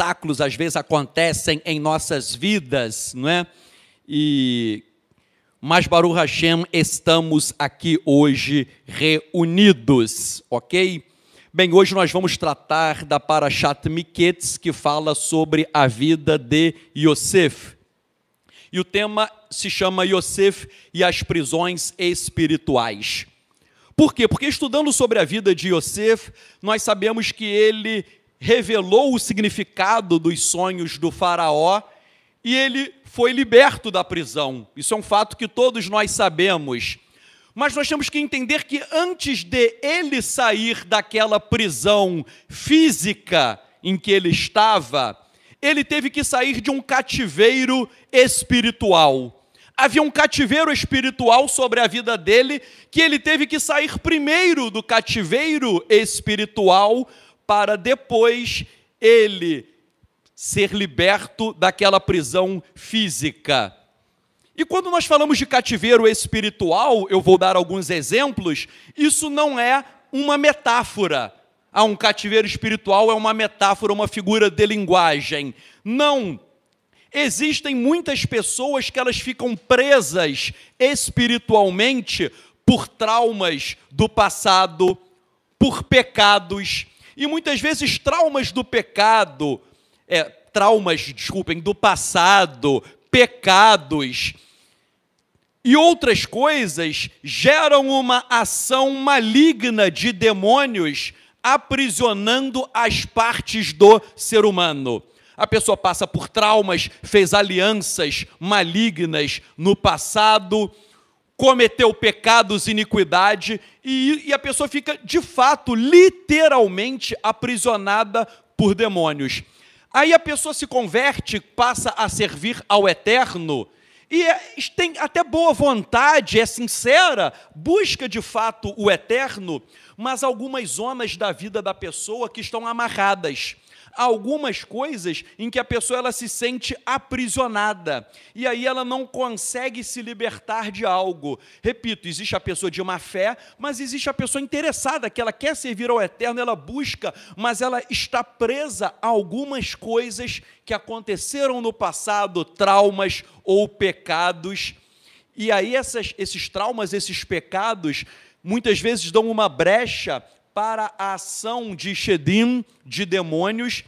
obstáculos às vezes acontecem em nossas vidas, não é? E mas Baruch Hashem, estamos aqui hoje reunidos, ok? Bem, hoje nós vamos tratar da Parashat Miketz, que fala sobre a vida de Yosef. E o tema se chama Yosef e as prisões espirituais. Por quê? Porque estudando sobre a vida de Yosef, nós sabemos que ele revelou o significado dos sonhos do Faraó e ele foi liberto da prisão. Isso é um fato que todos nós sabemos. Mas nós temos que entender que antes de ele sair daquela prisão física em que ele estava, ele teve que sair de um cativeiro espiritual. Havia um cativeiro espiritual sobre a vida dele que ele teve que sair primeiro do cativeiro espiritual para depois ele ser liberto daquela prisão física. E quando nós falamos de cativeiro espiritual, eu vou dar alguns exemplos, isso não é uma metáfora. Ah, um cativeiro espiritual é uma metáfora, uma figura de linguagem. Não. Existem muitas pessoas que elas ficam presas espiritualmente por traumas do passado, por pecados, e muitas vezes traumas do pecado, é, traumas, desculpem, do passado, pecados e outras coisas geram uma ação maligna de demônios aprisionando as partes do ser humano. A pessoa passa por traumas, fez alianças malignas no passado, cometeu pecados, iniquidade, e, e a pessoa fica, de fato, literalmente aprisionada por demônios. Aí a pessoa se converte, passa a servir ao Eterno, e é, tem até boa vontade, é sincera, busca de fato o eterno, mas algumas zonas da vida da pessoa que estão amarradas algumas coisas em que a pessoa ela se sente aprisionada e aí ela não consegue se libertar de algo. Repito, existe a pessoa de má fé, mas existe a pessoa interessada, que ela quer servir ao eterno, ela busca, mas ela está presa a algumas coisas que aconteceram no passado, traumas ou pecados. E aí essas, esses traumas, esses pecados, muitas vezes dão uma brecha para a ação de Shedim, de demônios,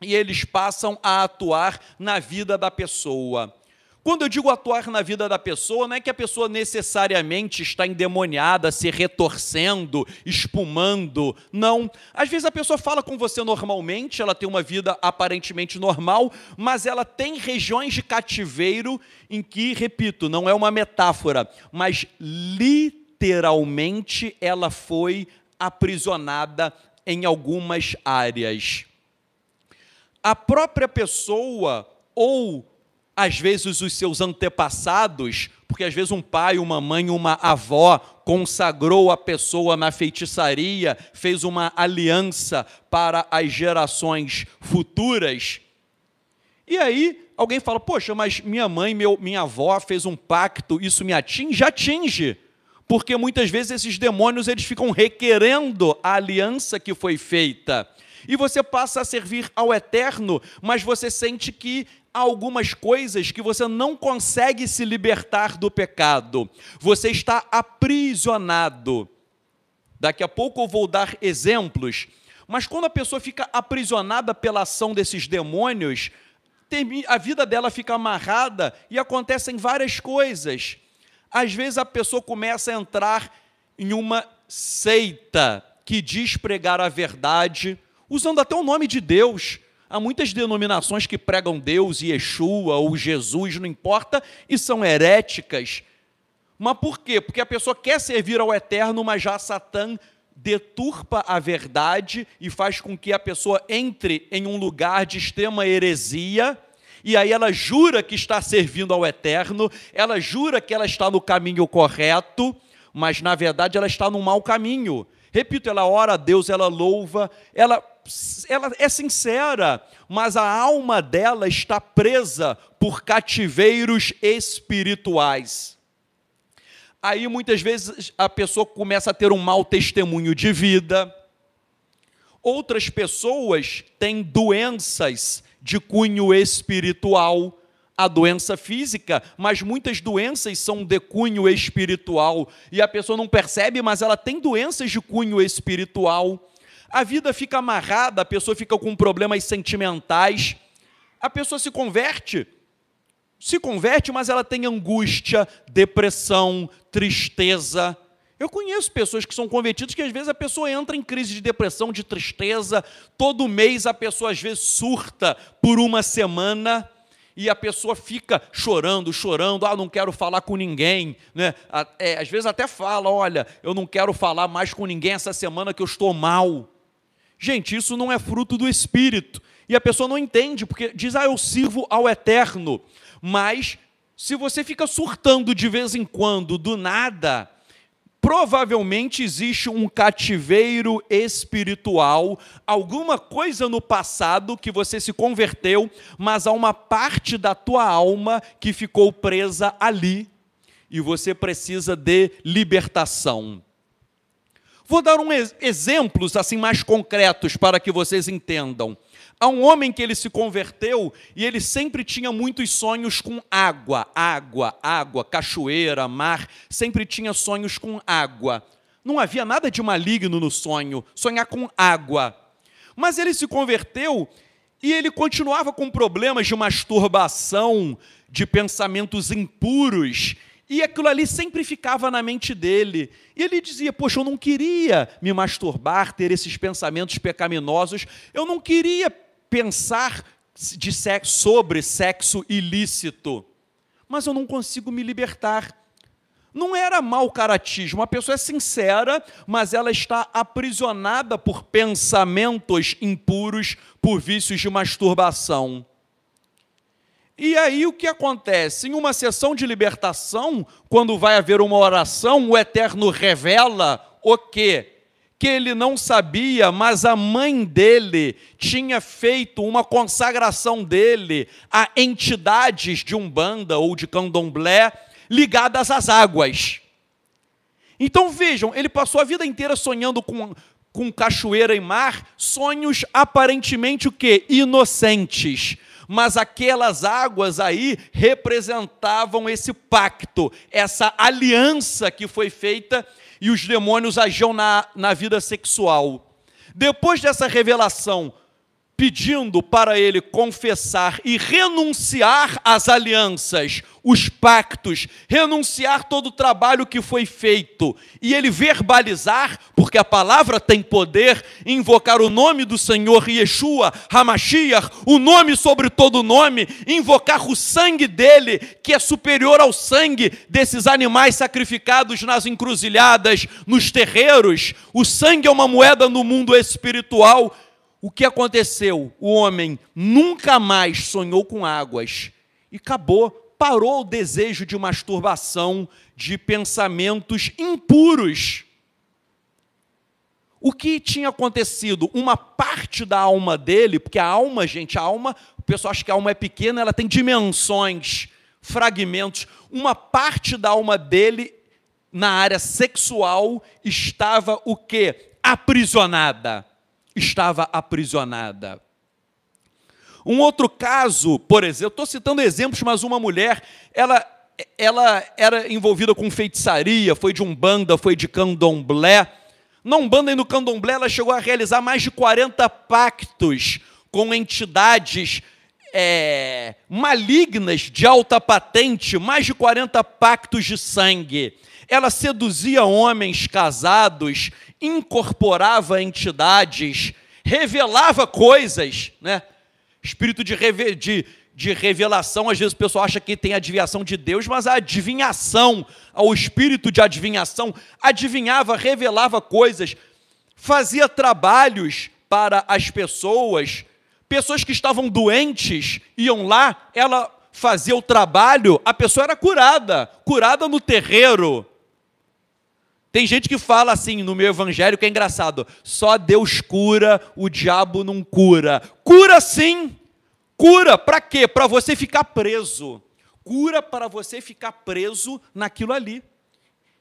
e eles passam a atuar na vida da pessoa. Quando eu digo atuar na vida da pessoa, não é que a pessoa necessariamente está endemoniada, se retorcendo, espumando. Não. Às vezes a pessoa fala com você normalmente, ela tem uma vida aparentemente normal, mas ela tem regiões de cativeiro em que, repito, não é uma metáfora, mas literalmente ela foi aprisionada em algumas áreas. A própria pessoa ou às vezes os seus antepassados, porque às vezes um pai, uma mãe, uma avó consagrou a pessoa na feitiçaria, fez uma aliança para as gerações futuras. E aí alguém fala: "Poxa, mas minha mãe, meu, minha avó fez um pacto, isso me atinge?" já Atinge porque muitas vezes esses demônios eles ficam requerendo a aliança que foi feita. E você passa a servir ao eterno, mas você sente que há algumas coisas que você não consegue se libertar do pecado. Você está aprisionado. Daqui a pouco eu vou dar exemplos, mas quando a pessoa fica aprisionada pela ação desses demônios, a vida dela fica amarrada e acontecem várias coisas às vezes a pessoa começa a entrar em uma seita que diz pregar a verdade, usando até o nome de Deus. Há muitas denominações que pregam Deus e Yeshua ou Jesus, não importa, e são heréticas. Mas por quê? Porque a pessoa quer servir ao eterno, mas já Satã deturpa a verdade e faz com que a pessoa entre em um lugar de extrema heresia e aí ela jura que está servindo ao Eterno, ela jura que ela está no caminho correto, mas na verdade ela está no mau caminho. Repito, ela ora a Deus, ela louva, ela, ela é sincera, mas a alma dela está presa por cativeiros espirituais. Aí muitas vezes a pessoa começa a ter um mau testemunho de vida. Outras pessoas têm doenças de cunho espiritual a doença física, mas muitas doenças são de cunho espiritual e a pessoa não percebe, mas ela tem doenças de cunho espiritual. A vida fica amarrada, a pessoa fica com problemas sentimentais. A pessoa se converte, se converte, mas ela tem angústia, depressão, tristeza, eu conheço pessoas que são convertidas que às vezes a pessoa entra em crise de depressão, de tristeza, todo mês a pessoa às vezes surta por uma semana e a pessoa fica chorando, chorando, ah, não quero falar com ninguém, né? É, às vezes até fala, olha, eu não quero falar mais com ninguém essa semana que eu estou mal. Gente, isso não é fruto do espírito. E a pessoa não entende, porque diz, ah, eu sirvo ao eterno. Mas se você fica surtando de vez em quando, do nada, provavelmente existe um cativeiro espiritual, alguma coisa no passado que você se converteu, mas há uma parte da tua alma que ficou presa ali e você precisa de libertação. Vou dar um ex exemplos assim mais concretos para que vocês entendam a um homem que ele se converteu e ele sempre tinha muitos sonhos com água, água, água, cachoeira, mar, sempre tinha sonhos com água. Não havia nada de maligno no sonho, sonhar com água. Mas ele se converteu e ele continuava com problemas de masturbação, de pensamentos impuros, e aquilo ali sempre ficava na mente dele. E ele dizia: Poxa, eu não queria me masturbar, ter esses pensamentos pecaminosos, eu não queria pensar de sexo, sobre sexo ilícito, mas eu não consigo me libertar. Não era mau caratismo, a pessoa é sincera, mas ela está aprisionada por pensamentos impuros, por vícios de masturbação. E aí o que acontece? Em uma sessão de libertação, quando vai haver uma oração, o Eterno revela o quê? que ele não sabia, mas a mãe dele tinha feito uma consagração dele a entidades de umbanda ou de candomblé ligadas às águas. Então vejam, ele passou a vida inteira sonhando com, com cachoeira e mar, sonhos aparentemente o quê? Inocentes. Mas aquelas águas aí representavam esse pacto, essa aliança que foi feita e os demônios agiam na, na vida sexual. Depois dessa revelação pedindo para ele confessar e renunciar às alianças, os pactos, renunciar todo o trabalho que foi feito, e ele verbalizar, porque a palavra tem poder, invocar o nome do Senhor Yeshua, Hamashiach, o nome sobre todo nome, invocar o sangue dele, que é superior ao sangue desses animais sacrificados nas encruzilhadas, nos terreiros. O sangue é uma moeda no mundo espiritual o que aconteceu? O homem nunca mais sonhou com águas e acabou, parou o desejo de masturbação, de pensamentos impuros. O que tinha acontecido? Uma parte da alma dele, porque a alma, gente, a alma, o pessoal acha que a alma é pequena, ela tem dimensões, fragmentos. Uma parte da alma dele na área sexual estava o quê? Aprisionada estava aprisionada. Um outro caso, por exemplo, estou citando exemplos, mas uma mulher, ela, ela era envolvida com feitiçaria, foi de umbanda, foi de candomblé. Na umbanda e no candomblé, ela chegou a realizar mais de 40 pactos com entidades é, malignas de alta patente, mais de 40 pactos de sangue. Ela seduzia homens casados, incorporava entidades, revelava coisas, né? Espírito de, reve de, de revelação, às vezes o pessoal acha que tem adivinhação de Deus, mas a adivinhação, o espírito de adivinhação, adivinhava, revelava coisas, fazia trabalhos para as pessoas, pessoas que estavam doentes iam lá, ela fazia o trabalho, a pessoa era curada, curada no terreiro, tem gente que fala assim no meu evangelho que é engraçado: só Deus cura, o diabo não cura. Cura sim! Cura para quê? Para você ficar preso. Cura para você ficar preso naquilo ali.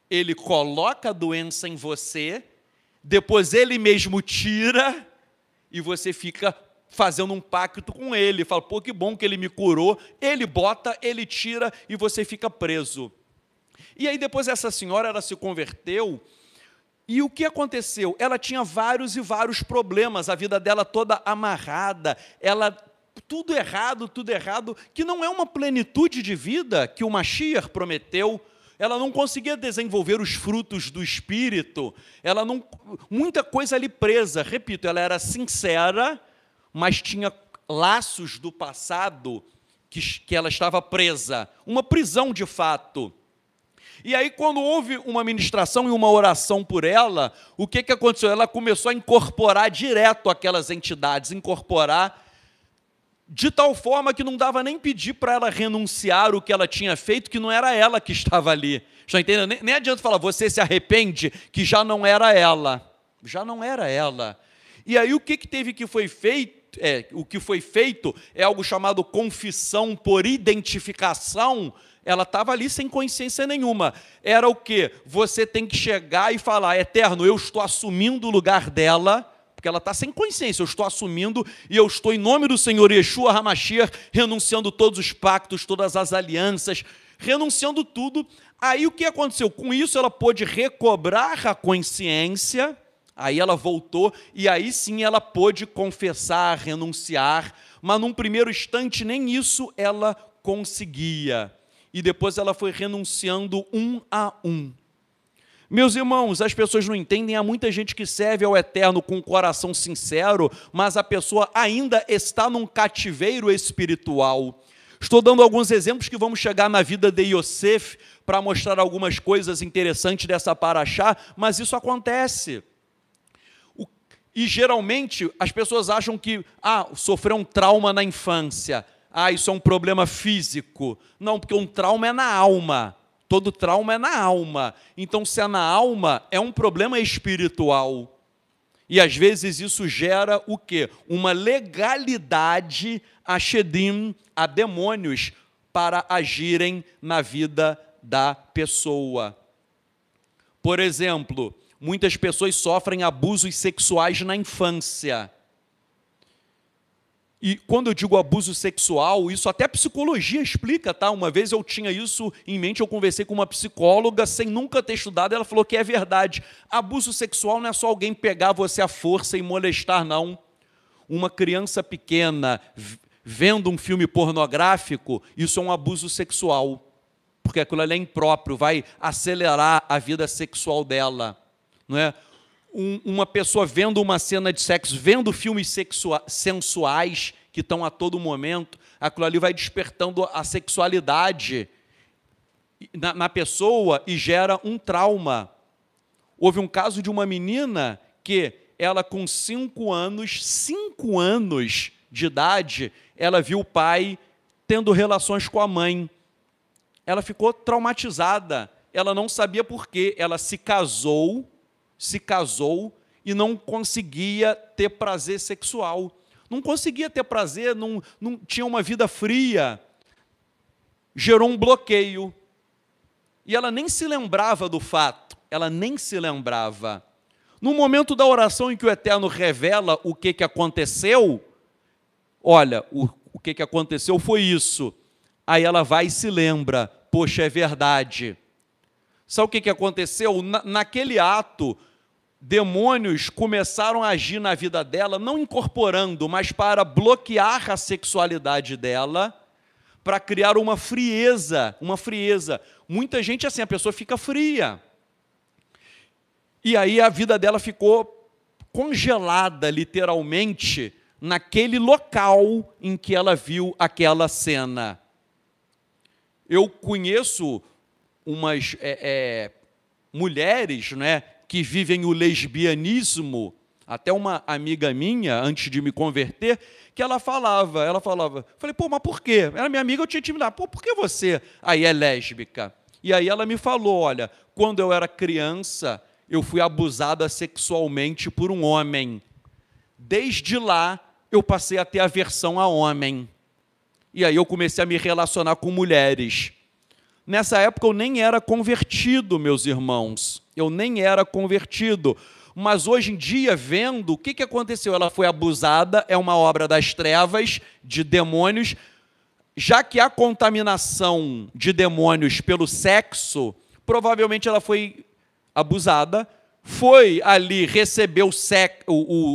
Ele coloca a doença em você, depois ele mesmo tira e você fica fazendo um pacto com ele. Fala, pô, que bom que ele me curou. Ele bota, ele tira e você fica preso. E aí depois essa senhora ela se converteu e o que aconteceu? Ela tinha vários e vários problemas, a vida dela toda amarrada, ela tudo errado, tudo errado, que não é uma plenitude de vida que o Mashiach prometeu. Ela não conseguia desenvolver os frutos do espírito. Ela não muita coisa ali presa. Repito, ela era sincera, mas tinha laços do passado que, que ela estava presa, uma prisão de fato. E aí, quando houve uma ministração e uma oração por ela, o que, que aconteceu? Ela começou a incorporar direto aquelas entidades, incorporar de tal forma que não dava nem pedir para ela renunciar o que ela tinha feito, que não era ela que estava ali. Está entendendo? Nem, nem adianta falar, você se arrepende, que já não era ela. Já não era ela. E aí o que, que teve que foi feito? É, o que foi feito é algo chamado confissão por identificação ela estava ali sem consciência nenhuma. Era o que? Você tem que chegar e falar: Eterno, eu estou assumindo o lugar dela porque ela está sem consciência. Eu estou assumindo e eu estou, em nome do Senhor Yeshua Hamashir, renunciando todos os pactos, todas as alianças, renunciando tudo. Aí o que aconteceu? Com isso, ela pôde recobrar a consciência, aí ela voltou e aí sim ela pôde confessar, renunciar, mas num primeiro instante nem isso ela conseguia e depois ela foi renunciando um a um. Meus irmãos, as pessoas não entendem, há muita gente que serve ao Eterno com um coração sincero, mas a pessoa ainda está num cativeiro espiritual. Estou dando alguns exemplos que vamos chegar na vida de Yosef para mostrar algumas coisas interessantes dessa paraxá, mas isso acontece. E geralmente as pessoas acham que ah, sofreu um trauma na infância. Ah, isso é um problema físico. Não, porque um trauma é na alma. Todo trauma é na alma. Então, se é na alma, é um problema espiritual. E às vezes isso gera o quê? Uma legalidade a Shedim, a demônios, para agirem na vida da pessoa. Por exemplo, muitas pessoas sofrem abusos sexuais na infância. E quando eu digo abuso sexual, isso até a psicologia explica, tá? Uma vez eu tinha isso em mente, eu conversei com uma psicóloga sem nunca ter estudado, ela falou que é verdade. Abuso sexual não é só alguém pegar você à força e molestar, não. Uma criança pequena vendo um filme pornográfico, isso é um abuso sexual. Porque aquilo ali é impróprio, vai acelerar a vida sexual dela, não é? um, uma pessoa vendo uma cena de sexo, vendo filmes sexua, sensuais que estão a todo momento, aquilo ali vai despertando a sexualidade na, na pessoa e gera um trauma. Houve um caso de uma menina que ela com cinco anos, cinco anos de idade, ela viu o pai tendo relações com a mãe. Ela ficou traumatizada. Ela não sabia por quê. Ela se casou se casou e não conseguia ter prazer sexual. Não conseguia ter prazer, não, não tinha uma vida fria. Gerou um bloqueio. E ela nem se lembrava do fato, ela nem se lembrava. No momento da oração em que o Eterno revela o que, que aconteceu, olha, o, o que, que aconteceu foi isso. Aí ela vai e se lembra: poxa, é verdade Sabe o que, que aconteceu? Na, naquele ato, demônios começaram a agir na vida dela, não incorporando, mas para bloquear a sexualidade dela, para criar uma frieza, uma frieza. Muita gente assim, a pessoa fica fria. E aí a vida dela ficou congelada, literalmente, naquele local em que ela viu aquela cena. Eu conheço umas é, é, mulheres né, que vivem o lesbianismo. Até uma amiga minha, antes de me converter, que ela falava, ela falava, falei, pô, mas por quê? Era minha amiga, eu tinha intimidade, pô, por que você aí é lésbica? E aí ela me falou, olha, quando eu era criança, eu fui abusada sexualmente por um homem. Desde lá, eu passei a ter aversão a homem. E aí eu comecei a me relacionar com mulheres. Nessa época eu nem era convertido, meus irmãos. Eu nem era convertido. Mas hoje em dia, vendo, o que, que aconteceu? Ela foi abusada, é uma obra das trevas, de demônios. Já que há contaminação de demônios pelo sexo, provavelmente ela foi abusada, foi ali receber o,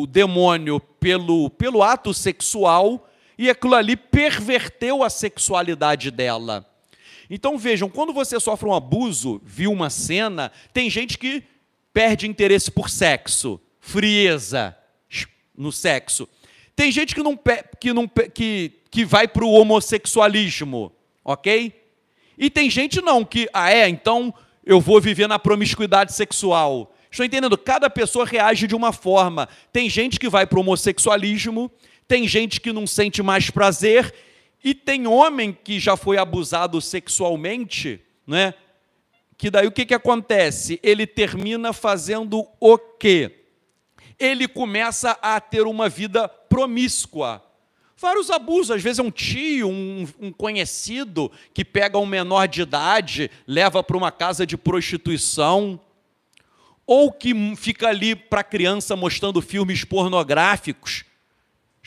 o demônio pelo, pelo ato sexual, e aquilo ali perverteu a sexualidade dela. Então vejam, quando você sofre um abuso, viu uma cena, tem gente que perde interesse por sexo, frieza no sexo. Tem gente que não que não que, que vai para o homossexualismo, ok? E tem gente não que ah é, então eu vou viver na promiscuidade sexual. Estou entendendo? Cada pessoa reage de uma forma. Tem gente que vai para o homossexualismo, tem gente que não sente mais prazer e tem homem que já foi abusado sexualmente, né? Que daí o que, que acontece? Ele termina fazendo o quê? Ele começa a ter uma vida promíscua. Vários abusos, às vezes é um tio, um, um conhecido que pega um menor de idade, leva para uma casa de prostituição, ou que fica ali para a criança mostrando filmes pornográficos,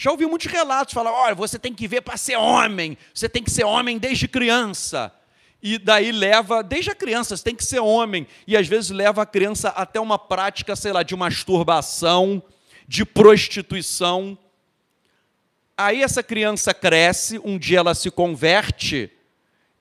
já ouvi muitos relatos falar: olha, você tem que ver para ser homem, você tem que ser homem desde criança. E daí leva, desde a criança, você tem que ser homem. E às vezes leva a criança até uma prática, sei lá, de masturbação, de prostituição. Aí essa criança cresce, um dia ela se converte,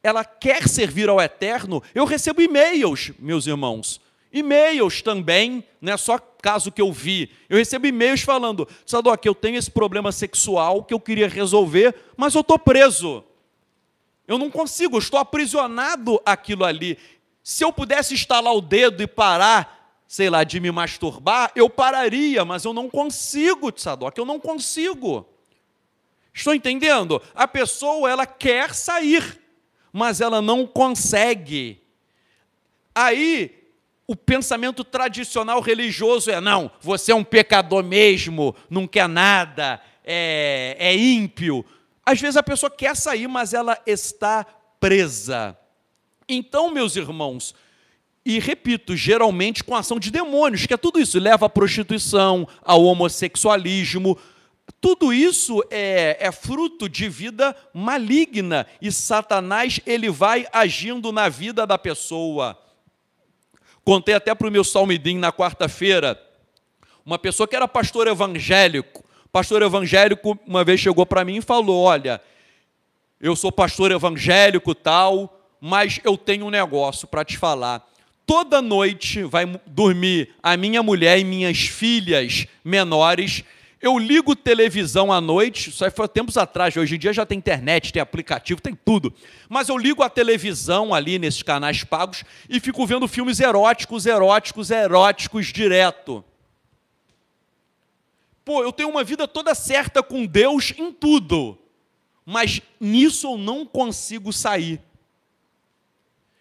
ela quer servir ao eterno. Eu recebo e-mails, meus irmãos, e-mails também, né? só caso que eu vi. Eu recebo e-mails falando: Sadoc, eu tenho esse problema sexual que eu queria resolver, mas eu estou preso. Eu não consigo, eu estou aprisionado aquilo ali. Se eu pudesse estalar o dedo e parar, sei lá, de me masturbar, eu pararia, mas eu não consigo, Sadoc, eu não consigo. Estou entendendo? A pessoa, ela quer sair, mas ela não consegue. Aí o pensamento tradicional religioso é: não, você é um pecador mesmo, não quer nada, é, é ímpio. Às vezes a pessoa quer sair, mas ela está presa. Então, meus irmãos, e repito, geralmente com a ação de demônios, que é tudo isso, leva à prostituição, ao homossexualismo, tudo isso é, é, fruto de vida maligna e Satanás ele vai agindo na vida da pessoa. Contei até para o meu salmidinho na quarta-feira, uma pessoa que era pastor evangélico. Pastor evangélico uma vez chegou para mim e falou: Olha, eu sou pastor evangélico tal, mas eu tenho um negócio para te falar. Toda noite vai dormir a minha mulher e minhas filhas menores eu ligo televisão à noite, isso aí foi tempos atrás, hoje em dia já tem internet, tem aplicativo, tem tudo. Mas eu ligo a televisão ali nesses canais pagos e fico vendo filmes eróticos, eróticos, eróticos direto. Pô, eu tenho uma vida toda certa com Deus em tudo, mas nisso eu não consigo sair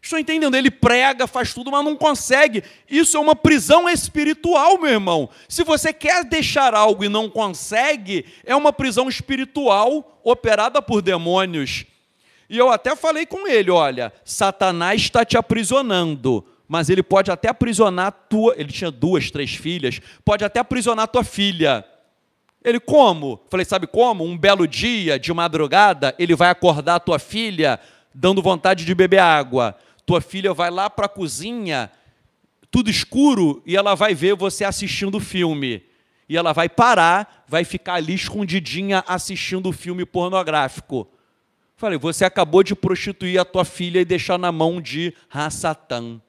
estão entendendo? Ele prega, faz tudo, mas não consegue. Isso é uma prisão espiritual, meu irmão. Se você quer deixar algo e não consegue, é uma prisão espiritual operada por demônios. E eu até falei com ele: olha, Satanás está te aprisionando, mas ele pode até aprisionar tua. Ele tinha duas, três filhas, pode até aprisionar tua filha. Ele, como? Falei, sabe como? Um belo dia, de madrugada, ele vai acordar tua filha dando vontade de beber água. Tua filha vai lá para a cozinha, tudo escuro, e ela vai ver você assistindo o filme. E ela vai parar, vai ficar ali escondidinha assistindo o filme pornográfico. Falei, você acabou de prostituir a tua filha e deixar na mão de Rassatã.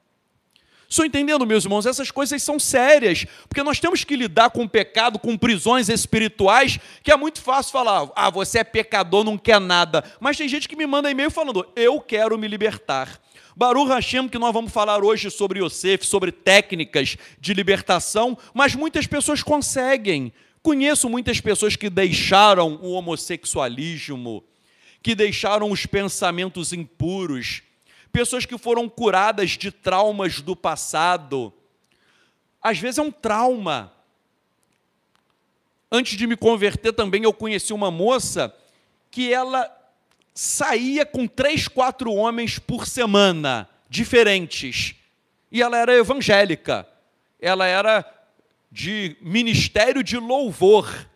Estou entendendo, meus irmãos? Essas coisas são sérias, porque nós temos que lidar com o pecado, com prisões espirituais, que é muito fácil falar, ah, você é pecador, não quer nada. Mas tem gente que me manda e-mail falando, eu quero me libertar. Baruch Hashem, que nós vamos falar hoje sobre Yosef, sobre técnicas de libertação, mas muitas pessoas conseguem. Conheço muitas pessoas que deixaram o homossexualismo, que deixaram os pensamentos impuros, pessoas que foram curadas de traumas do passado. Às vezes é um trauma. Antes de me converter também, eu conheci uma moça que ela saía com três, quatro homens por semana, diferentes. E ela era evangélica. Ela era de ministério de louvor.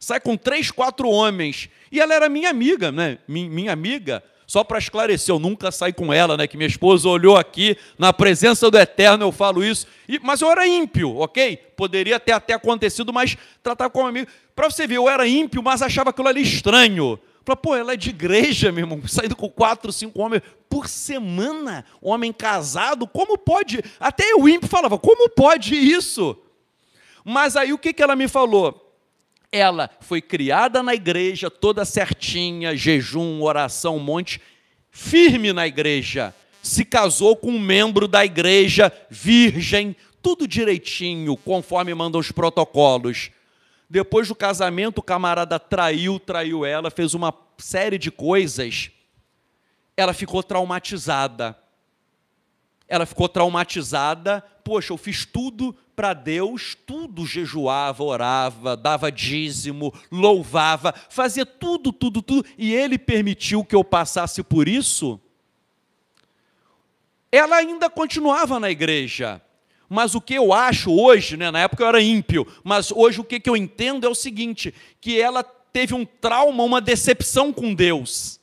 Sai com três, quatro homens. E ela era minha amiga, né? minha amiga. Só para esclarecer, eu nunca saí com ela, né? Que minha esposa olhou aqui, na presença do Eterno eu falo isso. E, mas eu era ímpio, ok? Poderia ter até acontecido, mas tratar como amigo. Para você ver, eu era ímpio, mas achava aquilo ali estranho. Fala, pô, ela é de igreja, meu irmão, saindo com quatro, cinco homens por semana, homem casado, como pode? Até o ímpio falava, como pode isso? Mas aí o que, que ela me falou? Ela foi criada na igreja, toda certinha, jejum, oração, um monte, firme na igreja. Se casou com um membro da igreja, virgem, tudo direitinho, conforme mandam os protocolos. Depois do casamento, o camarada traiu, traiu ela, fez uma série de coisas. Ela ficou traumatizada. Ela ficou traumatizada. Poxa, eu fiz tudo para Deus, tudo jejuava, orava, dava dízimo, louvava, fazia tudo, tudo, tudo, e ele permitiu que eu passasse por isso. Ela ainda continuava na igreja mas o que eu acho hoje, né, na época eu era ímpio, mas hoje o que, que eu entendo é o seguinte: que ela teve um trauma, uma decepção com Deus.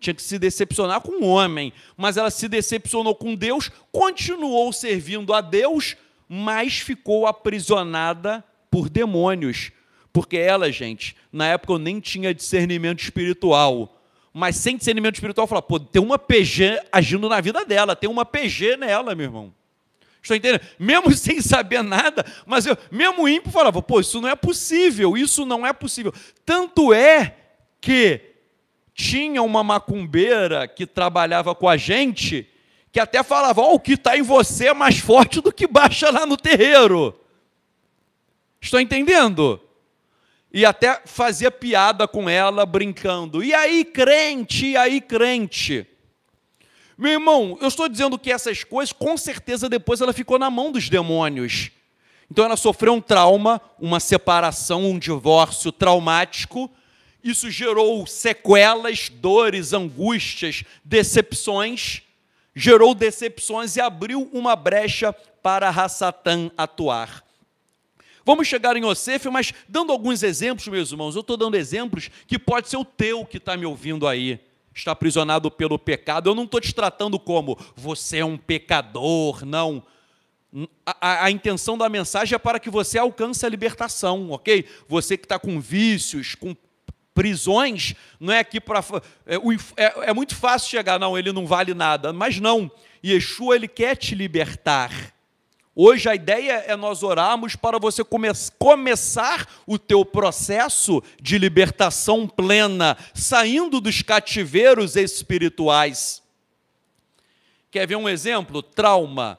Tinha que se decepcionar com o um homem, mas ela se decepcionou com Deus, continuou servindo a Deus, mas ficou aprisionada por demônios. Porque ela, gente, na época eu nem tinha discernimento espiritual mas sem discernimento espiritual, fala, pô, tem uma PG agindo na vida dela, tem uma PG nela, meu irmão. Estou entendendo? Mesmo sem saber nada, mas eu, mesmo ímpio falava, pô, isso não é possível, isso não é possível. Tanto é que tinha uma macumbeira que trabalhava com a gente, que até falava, oh, o que está em você é mais forte do que baixa lá no terreiro. Estou entendendo? E até fazia piada com ela, brincando. E aí, crente, e aí, crente. Meu irmão, eu estou dizendo que essas coisas, com certeza depois ela ficou na mão dos demônios. Então ela sofreu um trauma, uma separação, um divórcio traumático. Isso gerou sequelas, dores, angústias, decepções. Gerou decepções e abriu uma brecha para Hassatan atuar. Vamos chegar em Yosef, mas dando alguns exemplos, meus irmãos, eu estou dando exemplos que pode ser o teu que está me ouvindo aí está aprisionado pelo pecado. Eu não estou te tratando como você é um pecador, não. A, a, a, intenção da mensagem é para que você alcance a libertação, ok? Você que está com vícios, com prisões, não é aqui para. É, é, é, muito fácil chegar, não, ele não vale nada. Mas não, Yeshua ele quer te libertar. Hoje a ideia é nós orarmos para você come começar o teu processo de libertação plena, saindo dos cativeiros espirituais. Quer ver um exemplo? Trauma.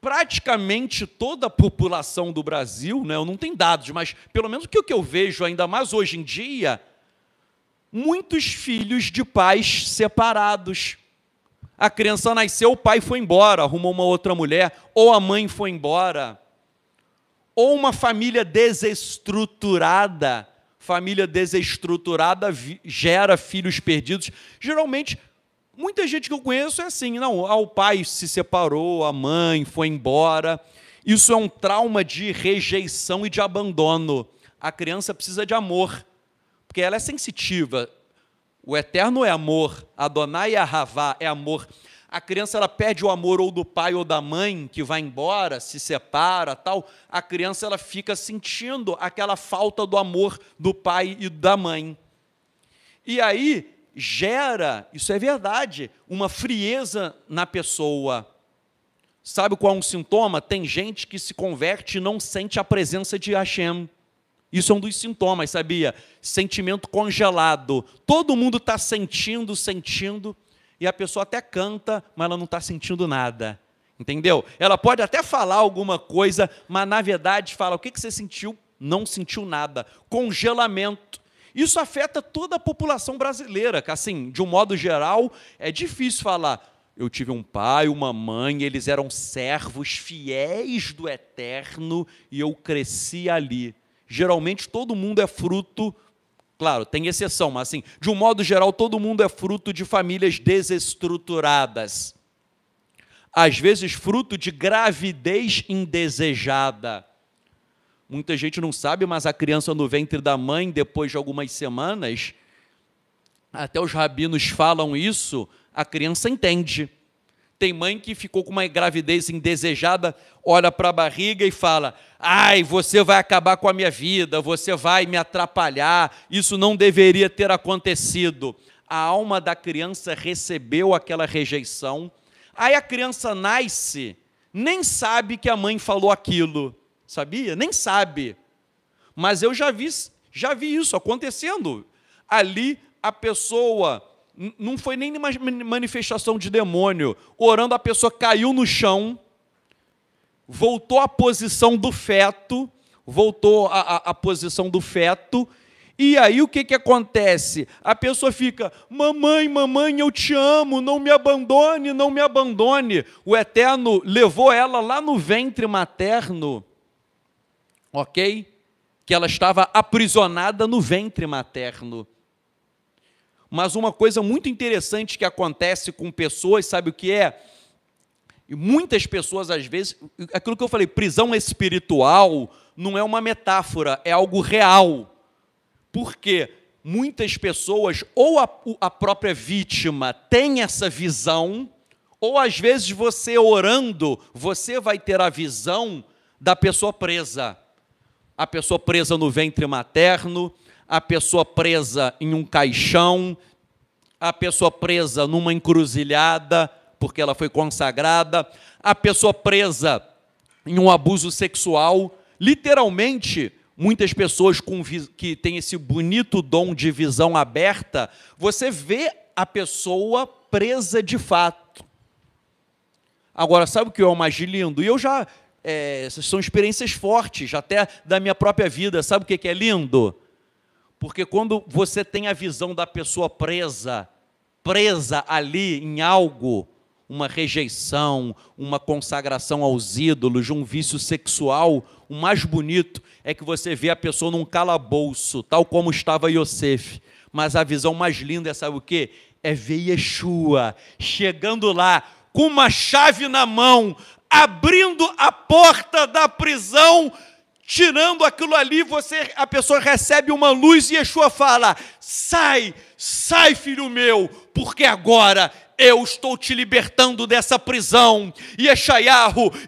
Praticamente toda a população do Brasil, né, eu não tenho dados, mas pelo menos o que eu vejo, ainda mais hoje em dia, muitos filhos de pais separados a criança nasceu, o pai foi embora, arrumou uma outra mulher, ou a mãe foi embora. Ou uma família desestruturada. Família desestruturada gera filhos perdidos. Geralmente, muita gente que eu conheço é assim: não, ah, o pai se separou, a mãe foi embora. Isso é um trauma de rejeição e de abandono. A criança precisa de amor, porque ela é sensitiva, o eterno é amor, Adonai e Ahavá é amor. A criança ela perde o amor ou do pai ou da mãe que vai embora, se separa, tal. A criança ela fica sentindo aquela falta do amor do pai e da mãe. E aí gera, isso é verdade, uma frieza na pessoa. Sabe qual é um sintoma? Tem gente que se converte e não sente a presença de Hashem. Isso é um dos sintomas, sabia? Sentimento congelado. Todo mundo está sentindo, sentindo, e a pessoa até canta, mas ela não está sentindo nada. Entendeu? Ela pode até falar alguma coisa, mas na verdade fala: o que, que você sentiu? Não sentiu nada. Congelamento. Isso afeta toda a população brasileira, que, assim, de um modo geral, é difícil falar. Eu tive um pai, uma mãe, eles eram servos fiéis do eterno e eu cresci ali geralmente todo mundo é fruto, claro, tem exceção, mas assim, de um modo geral, todo mundo é fruto de famílias desestruturadas. Às vezes, fruto de gravidez indesejada. Muita gente não sabe, mas a criança no ventre da mãe, depois de algumas semanas, até os rabinos falam isso, a criança entende tem mãe que ficou com uma gravidez indesejada, olha para a barriga e fala: ai, você vai acabar com a minha vida, você vai me atrapalhar, isso não deveria ter acontecido. A alma da criança recebeu aquela rejeição. Aí a criança nasce, nem sabe que a mãe falou aquilo, sabia? Nem sabe. Mas eu já vi, já vi isso acontecendo. Ali a pessoa não foi nem uma manifestação de demônio. Orando, a pessoa caiu no chão, voltou à posição do feto, voltou à, à, à posição do feto, e aí o que, que acontece? A pessoa fica: Mamãe, mamãe, eu te amo, não me abandone, não me abandone. O Eterno levou ela lá no ventre materno, ok? Que ela estava aprisionada no ventre materno mas uma coisa muito interessante que acontece com pessoas, sabe o que é? E muitas pessoas, às vezes, aquilo que eu falei, prisão espiritual não é uma metáfora, é algo real. Por quê? Muitas pessoas, ou a, a própria vítima tem essa visão, ou às vezes você orando, você vai ter a visão da pessoa presa. A pessoa presa no ventre materno, a pessoa presa em um caixão, a pessoa presa numa encruzilhada, porque ela foi consagrada, a pessoa presa em um abuso sexual. Literalmente, muitas pessoas com, que têm esse bonito dom de visão aberta, você vê a pessoa presa de fato. Agora, sabe o que é o mais lindo? E eu já. É, essas são experiências fortes, até da minha própria vida. Sabe o que é lindo? Porque quando você tem a visão da pessoa presa, presa ali em algo, uma rejeição, uma consagração aos ídolos, de um vício sexual, o mais bonito é que você vê a pessoa num calabouço, tal como estava Yosef. Mas a visão mais linda é, sabe o quê? É ver Yeshua chegando lá com uma chave na mão, abrindo a porta da prisão tirando aquilo ali, você, a pessoa recebe uma luz e Yeshua fala: Sai, sai, filho meu, porque agora eu estou te libertando dessa prisão. E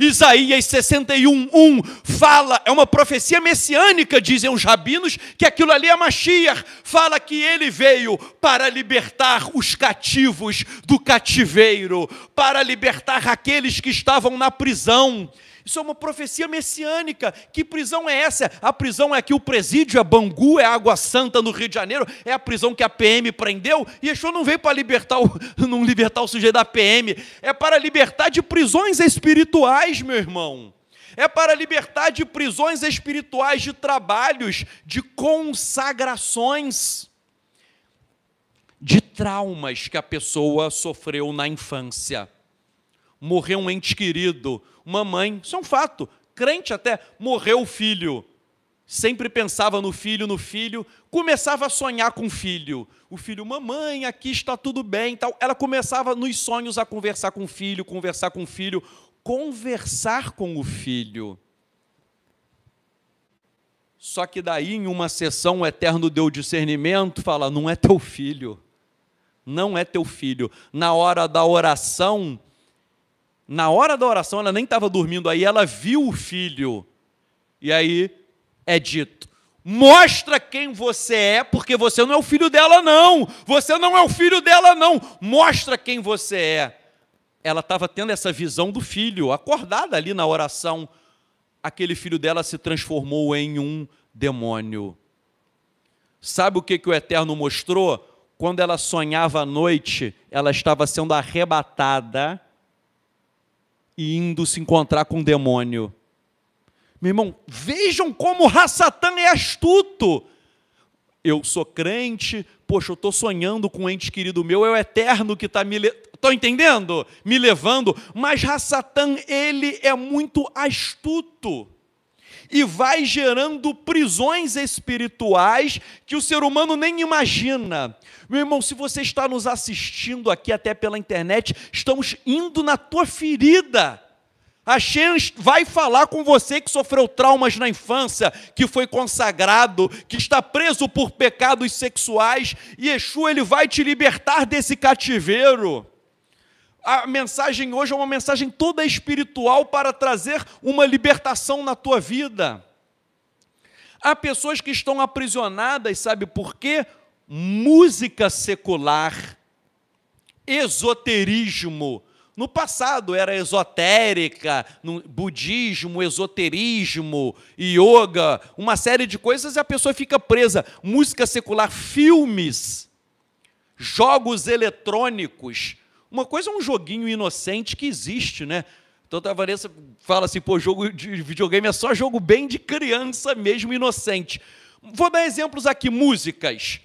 Isaías 61, 1, fala, é uma profecia messiânica, dizem os rabinos, que aquilo ali é Mashiach, fala que ele veio para libertar os cativos do cativeiro, para libertar aqueles que estavam na prisão. Isso é uma profecia messiânica. Que prisão é essa? A prisão é aqui o presídio, é Bangu, é Água Santa no Rio de Janeiro, é a prisão que a PM prendeu, e Yeshua não veio para libertar não libertar o sujeito da PM, é para libertar de prisões espirituais, meu irmão é para libertar de prisões espirituais, de trabalhos, de consagrações, de traumas que a pessoa sofreu na infância morreu um ente querido, uma mãe, isso é um fato. Crente até, morreu o filho. Sempre pensava no filho, no filho, começava a sonhar com o filho. O filho, mamãe, aqui está tudo bem, tal. Ela começava nos sonhos a conversar com o filho, conversar com o filho, conversar com o filho. Só que daí, em uma sessão, o Eterno deu discernimento, fala: não é teu filho, não é teu filho. Na hora da oração, na hora da oração, ela nem estava dormindo, aí ela viu o filho. E aí é dito: mostra quem você é, porque você não é o filho dela, não. Você não é o filho dela, não. Mostra quem você é. Ela estava tendo essa visão do filho, acordada ali na oração. Aquele filho dela se transformou em um demônio. Sabe o que, que o Eterno mostrou? Quando ela sonhava à noite, ela estava sendo arrebatada e indo se encontrar com o um demônio. Meu irmão, vejam como Rassatã é astuto. Eu sou crente, poxa, eu estou sonhando com um ente querido meu, é o eterno que está me. Estão entendendo? Me levando. Mas Rassatã, ele é muito astuto e vai gerando prisões espirituais que o ser humano nem imagina. Meu irmão, se você está nos assistindo aqui até pela internet, estamos indo na tua ferida. A Xens vai falar com você que sofreu traumas na infância, que foi consagrado, que está preso por pecados sexuais, e Exu ele vai te libertar desse cativeiro a mensagem hoje é uma mensagem toda espiritual para trazer uma libertação na tua vida. Há pessoas que estão aprisionadas, sabe por quê? Música secular, esoterismo. No passado era esotérica, budismo, esoterismo, yoga, uma série de coisas e a pessoa fica presa. Música secular, filmes, jogos eletrônicos, uma coisa é um joguinho inocente que existe, né? Então a Vanessa fala assim, pô, jogo de videogame é só jogo bem de criança mesmo, inocente. Vou dar exemplos aqui, músicas.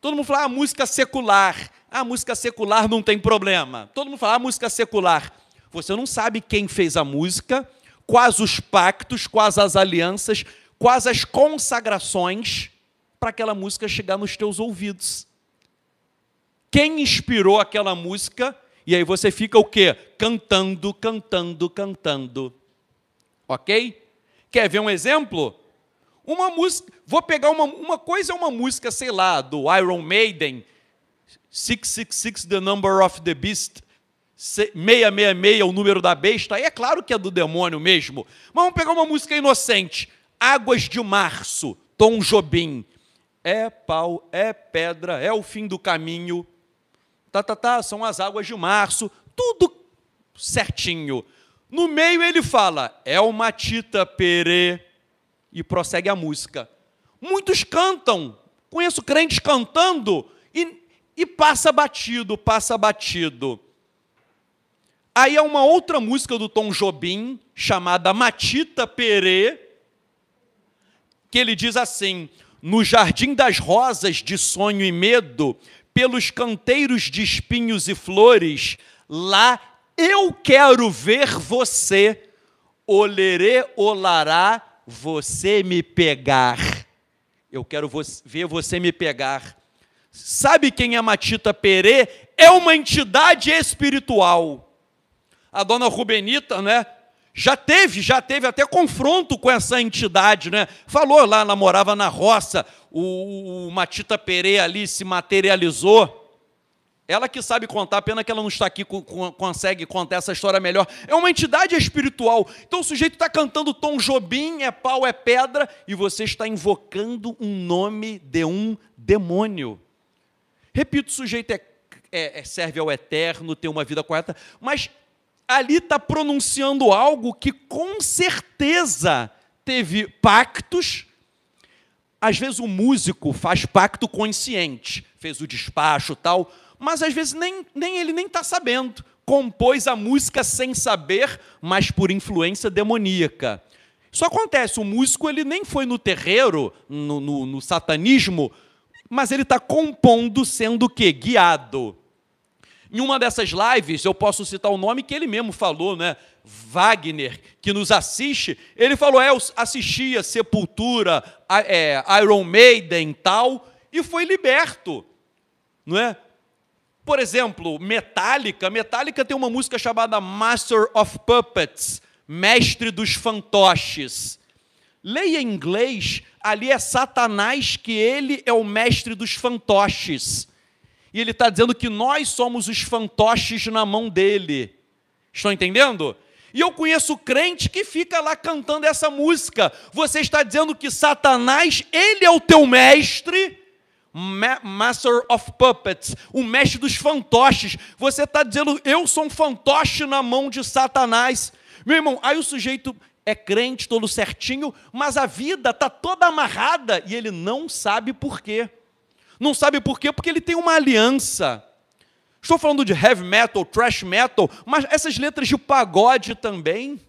Todo mundo fala, ah, música secular. Ah, música secular não tem problema. Todo mundo fala, ah, música secular. Você não sabe quem fez a música, quais os pactos, quais as alianças, quais as consagrações para aquela música chegar nos teus ouvidos. Quem inspirou aquela música e aí você fica o quê? Cantando, cantando, cantando. Ok? Quer ver um exemplo? Uma música. Vou pegar uma, uma coisa, é uma música, sei lá, do Iron Maiden, 666 The Number of the Beast. 666 o número da besta, Aí é claro que é do demônio mesmo. Mas vamos pegar uma música inocente. Águas de Março, Tom Jobim. É pau, é pedra, é o fim do caminho tá, tá, tá, são as águas de março, tudo certinho. No meio ele fala, é o Matita Pere, e prossegue a música. Muitos cantam, conheço crentes cantando, e, e passa batido, passa batido. Aí é uma outra música do Tom Jobim, chamada Matita Pere que ele diz assim: No jardim das rosas de sonho e medo, pelos canteiros de espinhos e flores, lá eu quero ver você. Olerê, olará, você me pegar. Eu quero ver você me pegar. Sabe quem é Matita Perê? É uma entidade espiritual. A dona Rubenita, né? Já teve, já teve até confronto com essa entidade, né? Falou lá, ela morava na roça o, o Matita Pereira ali se materializou. Ela que sabe contar, pena que ela não está aqui, consegue contar essa história melhor. É uma entidade espiritual. Então o sujeito está cantando Tom Jobim, é pau, é pedra, e você está invocando um nome de um demônio. Repito, o sujeito é, é, é serve ao eterno, tem uma vida correta, mas ali está pronunciando algo que com certeza teve pactos às vezes o músico faz pacto consciente, fez o despacho tal, mas às vezes nem, nem ele nem está sabendo. Compôs a música sem saber, mas por influência demoníaca. Isso acontece, o músico ele nem foi no terreiro, no, no, no satanismo, mas ele está compondo sendo o quê? Guiado em uma dessas lives, eu posso citar o nome que ele mesmo falou, né? Wagner, que nos assiste, ele falou: é, eu assistia Sepultura, é, Iron Maiden tal, e foi liberto, não é? Por exemplo, Metallica. Metallica tem uma música chamada Master of Puppets, Mestre dos Fantoches. Leia em inglês, ali é Satanás que ele é o mestre dos fantoches e ele está dizendo que nós somos os fantoches na mão dele. Estão entendendo? E eu conheço crente que fica lá cantando essa música. Você está dizendo que Satanás, ele é o teu mestre. Master of Puppets, o mestre dos fantoches. Você está dizendo, eu sou um fantoche na mão de Satanás. Meu irmão, aí o sujeito é crente, todo certinho, mas a vida está toda amarrada e ele não sabe por quê. Não sabe por quê? Porque ele tem uma aliança. Estou falando de heavy metal, trash metal, mas essas letras de pagode também.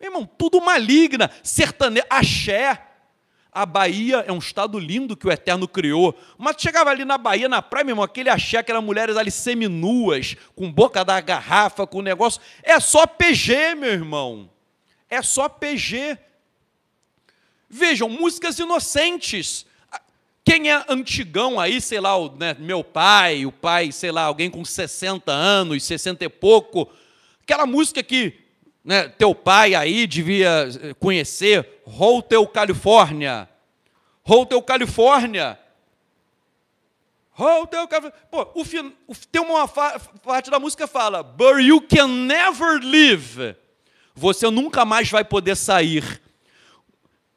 Meu irmão, tudo maligna, sertanejo, axé. A Bahia é um estado lindo que o Eterno criou. Mas chegava ali na Bahia, na praia, meu irmão, aquele axé, aquelas mulheres ali seminuas, com boca da garrafa, com o negócio. É só PG, meu irmão. É só PG. Vejam, músicas inocentes. Quem é antigão aí, sei lá, o, né, meu pai, o pai, sei lá, alguém com 60 anos, 60 e pouco, aquela música que né, teu pai aí devia eh, conhecer, Hotel California. Hotel Califórnia. Hotel California". Pô, o, o, tem uma parte da música que fala, But you can never leave. Você nunca mais vai poder sair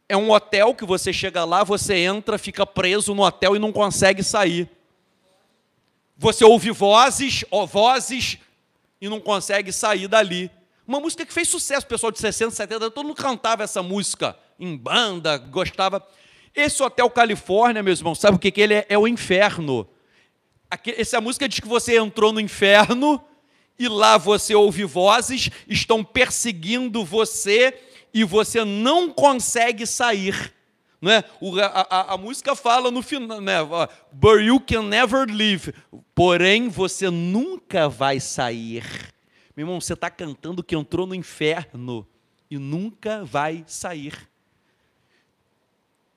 é um hotel que você chega lá, você entra, fica preso no hotel e não consegue sair. Você ouve vozes, ó, vozes, e não consegue sair dali. Uma música que fez sucesso, pessoal de 60, 70, todo mundo cantava essa música em banda, gostava. Esse Hotel Califórnia, meus irmãos, sabe o que, que ele é? É o inferno. Aqui, essa música diz que você entrou no inferno e lá você ouve vozes, estão perseguindo você e você não consegue sair. Né? O, a, a, a música fala no final, né? But you can never leave. Porém, você nunca vai sair. Meu irmão, você está cantando que entrou no inferno e nunca vai sair.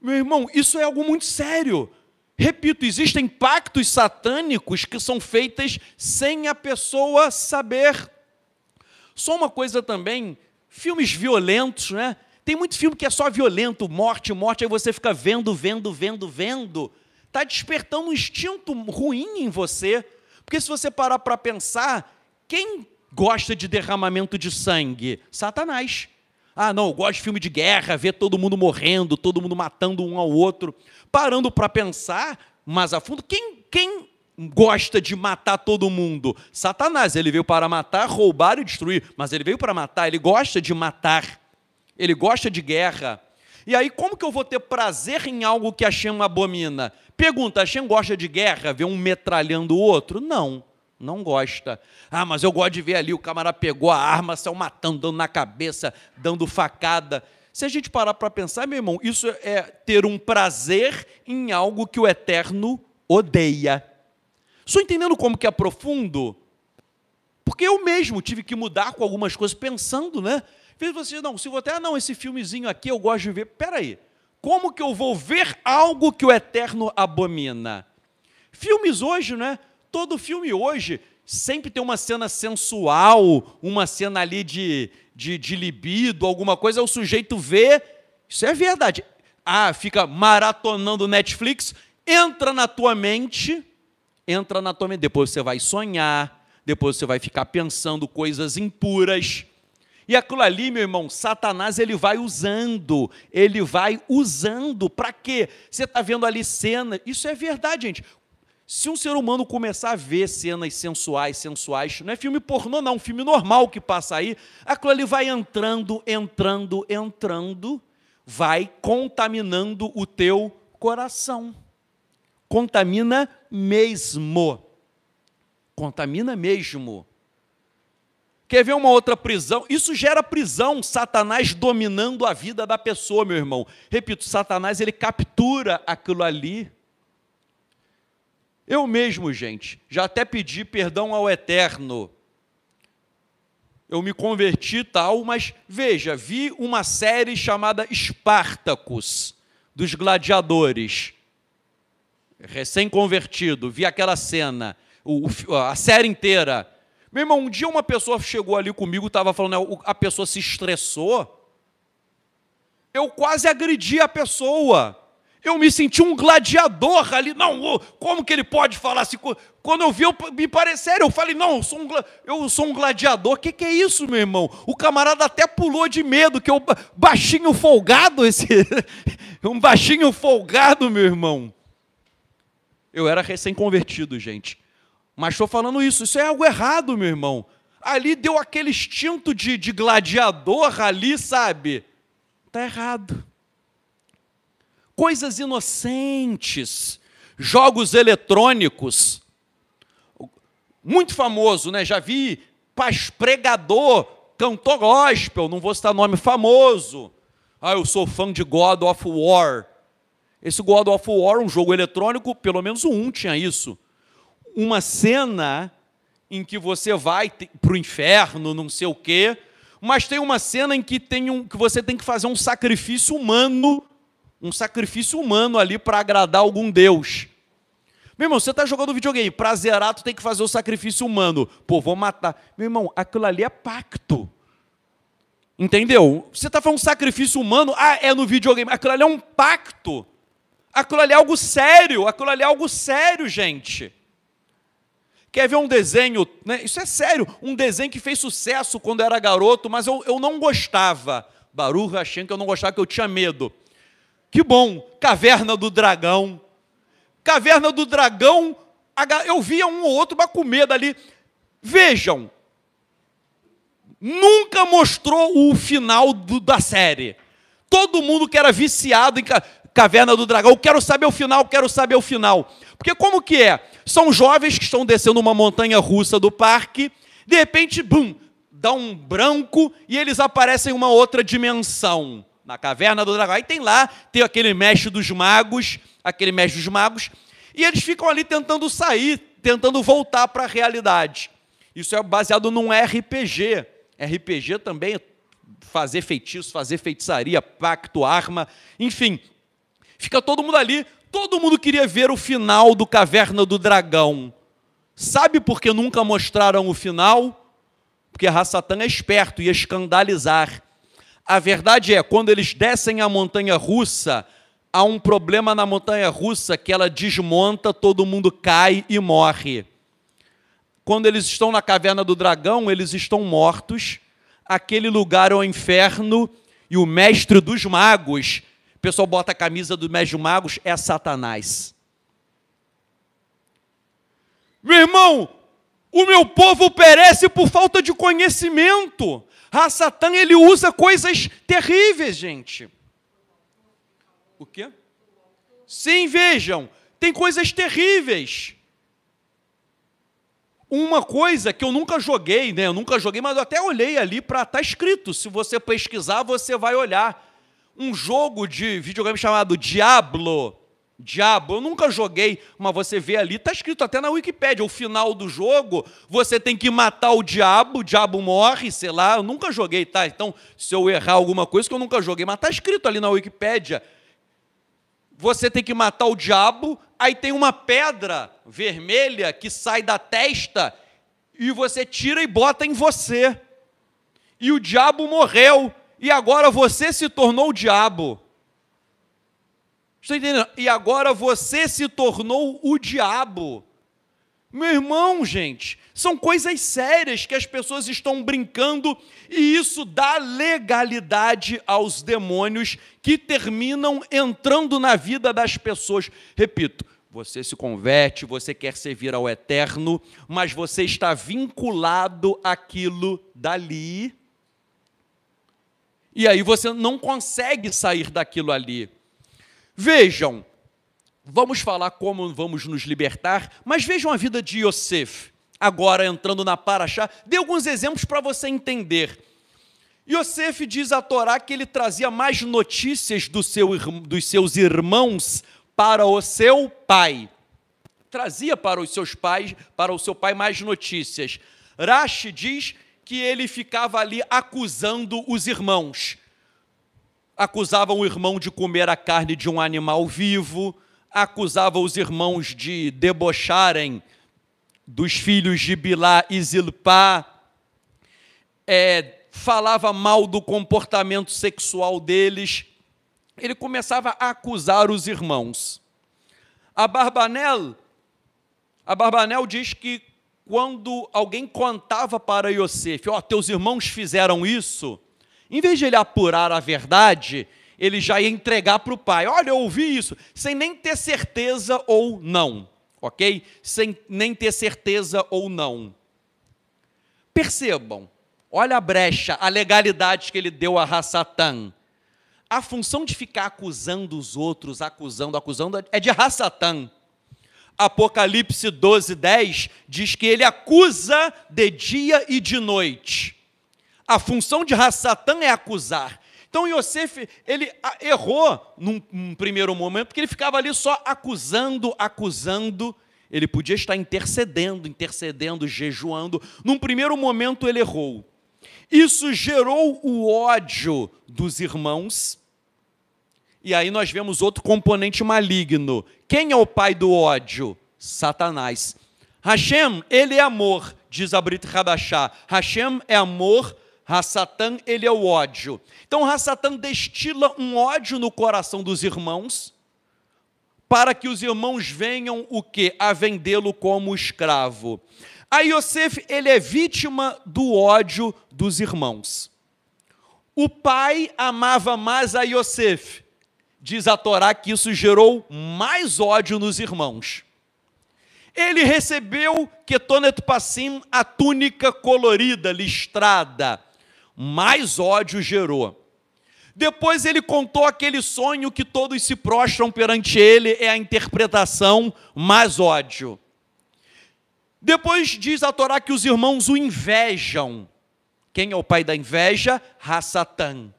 Meu irmão, isso é algo muito sério. Repito, existem pactos satânicos que são feitos sem a pessoa saber. Só uma coisa também filmes violentos, né? Tem muito filme que é só violento, morte, morte, aí você fica vendo, vendo, vendo, vendo. Está despertando um instinto ruim em você. Porque se você parar para pensar, quem gosta de derramamento de sangue? Satanás. Ah, não, eu gosto de filme de guerra, ver todo mundo morrendo, todo mundo matando um ao outro. Parando para pensar mais a fundo, quem, quem gosta de matar todo mundo? Satanás, ele veio para matar, roubar e destruir, mas ele veio para matar, ele gosta de matar, ele gosta de guerra. E aí, como que eu vou ter prazer em algo que a Shem abomina? Pergunta, a Shem gosta de guerra, ver um metralhando o outro? Não, não gosta. Ah, mas eu gosto de ver ali, o camarada pegou a arma, saiu matando, dando na cabeça, dando facada. Se a gente parar para pensar, meu irmão, isso é ter um prazer em algo que o Eterno odeia. Só entendendo como que é profundo? Porque eu mesmo tive que mudar com algumas coisas pensando, né? Fiz você, não, se vou até, ah, não, esse filmezinho aqui eu gosto de ver. Peraí, como que eu vou ver algo que o Eterno abomina? Filmes hoje, né? Todo filme hoje sempre tem uma cena sensual, uma cena ali de, de, de libido, alguma coisa, o sujeito vê. Isso é verdade. Ah, fica maratonando Netflix, entra na tua mente entra na tua mente. Depois você vai sonhar, depois você vai ficar pensando coisas impuras. E aquilo ali, meu irmão, Satanás ele vai usando, ele vai usando para quê? Você está vendo ali cenas, isso é verdade, gente. Se um ser humano começar a ver cenas sensuais, sensuais, não é filme pornô, não, é um filme normal que passa aí, aquilo ali vai entrando, entrando, entrando, vai contaminando o teu coração. Contamina mesmo. Contamina mesmo. Quer ver uma outra prisão? Isso gera prisão, Satanás dominando a vida da pessoa, meu irmão. Repito, Satanás ele captura aquilo ali. Eu mesmo, gente, já até pedi perdão ao Eterno. Eu me converti tal, mas veja, vi uma série chamada Espartacus, dos gladiadores recém-convertido, vi aquela cena, o, a série inteira. Meu irmão, um dia uma pessoa chegou ali comigo, estava falando, a pessoa se estressou. Eu quase agredi a pessoa. Eu me senti um gladiador ali. Não, como que ele pode falar assim? Quando eu vi, eu, me parecer, eu falei, não, eu sou um, eu sou um gladiador. O que, que, é isso, meu irmão? O camarada até pulou de medo, que o baixinho folgado, esse. um baixinho folgado, meu irmão. Eu era recém-convertido, gente. Mas estou falando isso, isso é algo errado, meu irmão. Ali deu aquele instinto de, de gladiador ali, sabe? Está errado. Coisas inocentes, jogos eletrônicos. Muito famoso, né? Já vi paz pregador, cantor gospel, não vou citar nome famoso. Ah, eu sou fã de God of War. Esse God of War, um jogo eletrônico, pelo menos um tinha isso. Uma cena em que você vai para o inferno, não sei o quê, mas tem uma cena em que, tem um, que você tem que fazer um sacrifício humano, um sacrifício humano ali para agradar algum deus. Meu irmão, você está jogando videogame, para zerar tu tem que fazer o sacrifício humano. Pô, vou matar. Meu irmão, aquilo ali é pacto. Entendeu? Você está fazendo um sacrifício humano, ah, é no videogame. Aquilo ali é um pacto. Aquilo ali é algo sério, aquilo ali é algo sério, gente. Quer ver um desenho, né? isso é sério, um desenho que fez sucesso quando era garoto, mas eu, eu não gostava. Baruch achando que eu não gostava, que eu tinha medo. Que bom, Caverna do Dragão. Caverna do Dragão, eu via um ou outro, mas com medo ali. Vejam, nunca mostrou o final do, da série. Todo mundo que era viciado em caverna do dragão. Eu quero saber o final, quero saber o final. Porque como que é? São jovens que estão descendo uma montanha russa do parque, de repente, bum, dá um branco e eles aparecem em uma outra dimensão, na caverna do dragão. Aí tem lá, tem aquele mestre dos magos, aquele mestre dos magos, e eles ficam ali tentando sair, tentando voltar para a realidade. Isso é baseado num RPG. RPG também é fazer feitiço, fazer feitiçaria, pacto, arma, enfim, Fica todo mundo ali. Todo mundo queria ver o final do Caverna do Dragão. Sabe por que nunca mostraram o final? Porque Rassatã é esperto e escandalizar. A verdade é, quando eles descem a montanha russa, há um problema na montanha russa que ela desmonta, todo mundo cai e morre. Quando eles estão na caverna do dragão, eles estão mortos. Aquele lugar é o inferno e o mestre dos magos pessoal bota a camisa do Médio Magos, é Satanás. Meu irmão, o meu povo perece por falta de conhecimento. A Satã, ele usa coisas terríveis, gente. O quê? Sim, vejam, tem coisas terríveis. Uma coisa que eu nunca joguei, né? Eu nunca joguei, mas eu até olhei ali para estar tá escrito. Se você pesquisar, você vai olhar um jogo de videogame chamado Diablo. Diablo. eu nunca joguei, mas você vê ali, tá escrito até na Wikipedia, o final do jogo, você tem que matar o diabo, o diabo morre, sei lá, eu nunca joguei, tá? Então, se eu errar alguma coisa que eu nunca joguei, mas tá escrito ali na Wikipedia, você tem que matar o diabo, aí tem uma pedra vermelha que sai da testa e você tira e bota em você. E o diabo morreu e agora você se tornou o diabo. Estou entendendo? E agora você se tornou o diabo. Meu irmão, gente, são coisas sérias que as pessoas estão brincando e isso dá legalidade aos demônios que terminam entrando na vida das pessoas. Repito, você se converte, você quer servir ao eterno, mas você está vinculado àquilo dali e aí você não consegue sair daquilo ali. Vejam, vamos falar como vamos nos libertar, mas vejam a vida de Yosef. Agora entrando na Paraxá, dei alguns exemplos para você entender. Yosef diz a Torá que ele trazia mais notícias do seu, dos seus irmãos para o seu pai. Trazia para os seus pais, para o seu pai mais notícias. Rashi diz que ele ficava ali acusando os irmãos. acusava o irmão de comer a carne de um animal vivo, acusava os irmãos de debocharem dos filhos de Bilá e Zilpá, é, falava mal do comportamento sexual deles. Ele começava a acusar os irmãos. A Barbanel, a Barbanel diz que quando alguém contava para Yosef, ó, oh, teus irmãos fizeram isso, em vez de ele apurar a verdade, ele já ia entregar para o pai, olha, eu ouvi isso, sem nem ter certeza ou não, ok? Sem nem ter certeza ou não. Percebam, olha a brecha, a legalidade que ele deu a Rassatan. A função de ficar acusando os outros, acusando, acusando, é de Rassatan. Apocalipse 12, 10 diz que ele acusa de dia e de noite. A função de Rassatã é acusar. Então Yosef, ele ah, errou num, num primeiro momento, porque ele ficava ali só acusando, acusando. Ele podia estar intercedendo, intercedendo, jejuando. Num primeiro momento ele errou. Isso gerou o ódio dos irmãos. E aí nós vemos outro componente maligno, quem é o pai do ódio? Satanás. Hashem, ele é amor, diz Abrit Rabachá. Hashem é amor, Hassatan, ele é o ódio. Então, Hassatan destila um ódio no coração dos irmãos, para que os irmãos venham o quê? A vendê-lo como escravo. A Yosef, ele é vítima do ódio dos irmãos. O pai amava mais a Yosef, diz a Torá que isso gerou mais ódio nos irmãos. Ele recebeu Ketonet Passim a túnica colorida, listrada. Mais ódio gerou. Depois ele contou aquele sonho que todos se prostram perante ele, é a interpretação mais ódio. Depois diz a Torá que os irmãos o invejam. Quem é o pai da inveja? Hassatan.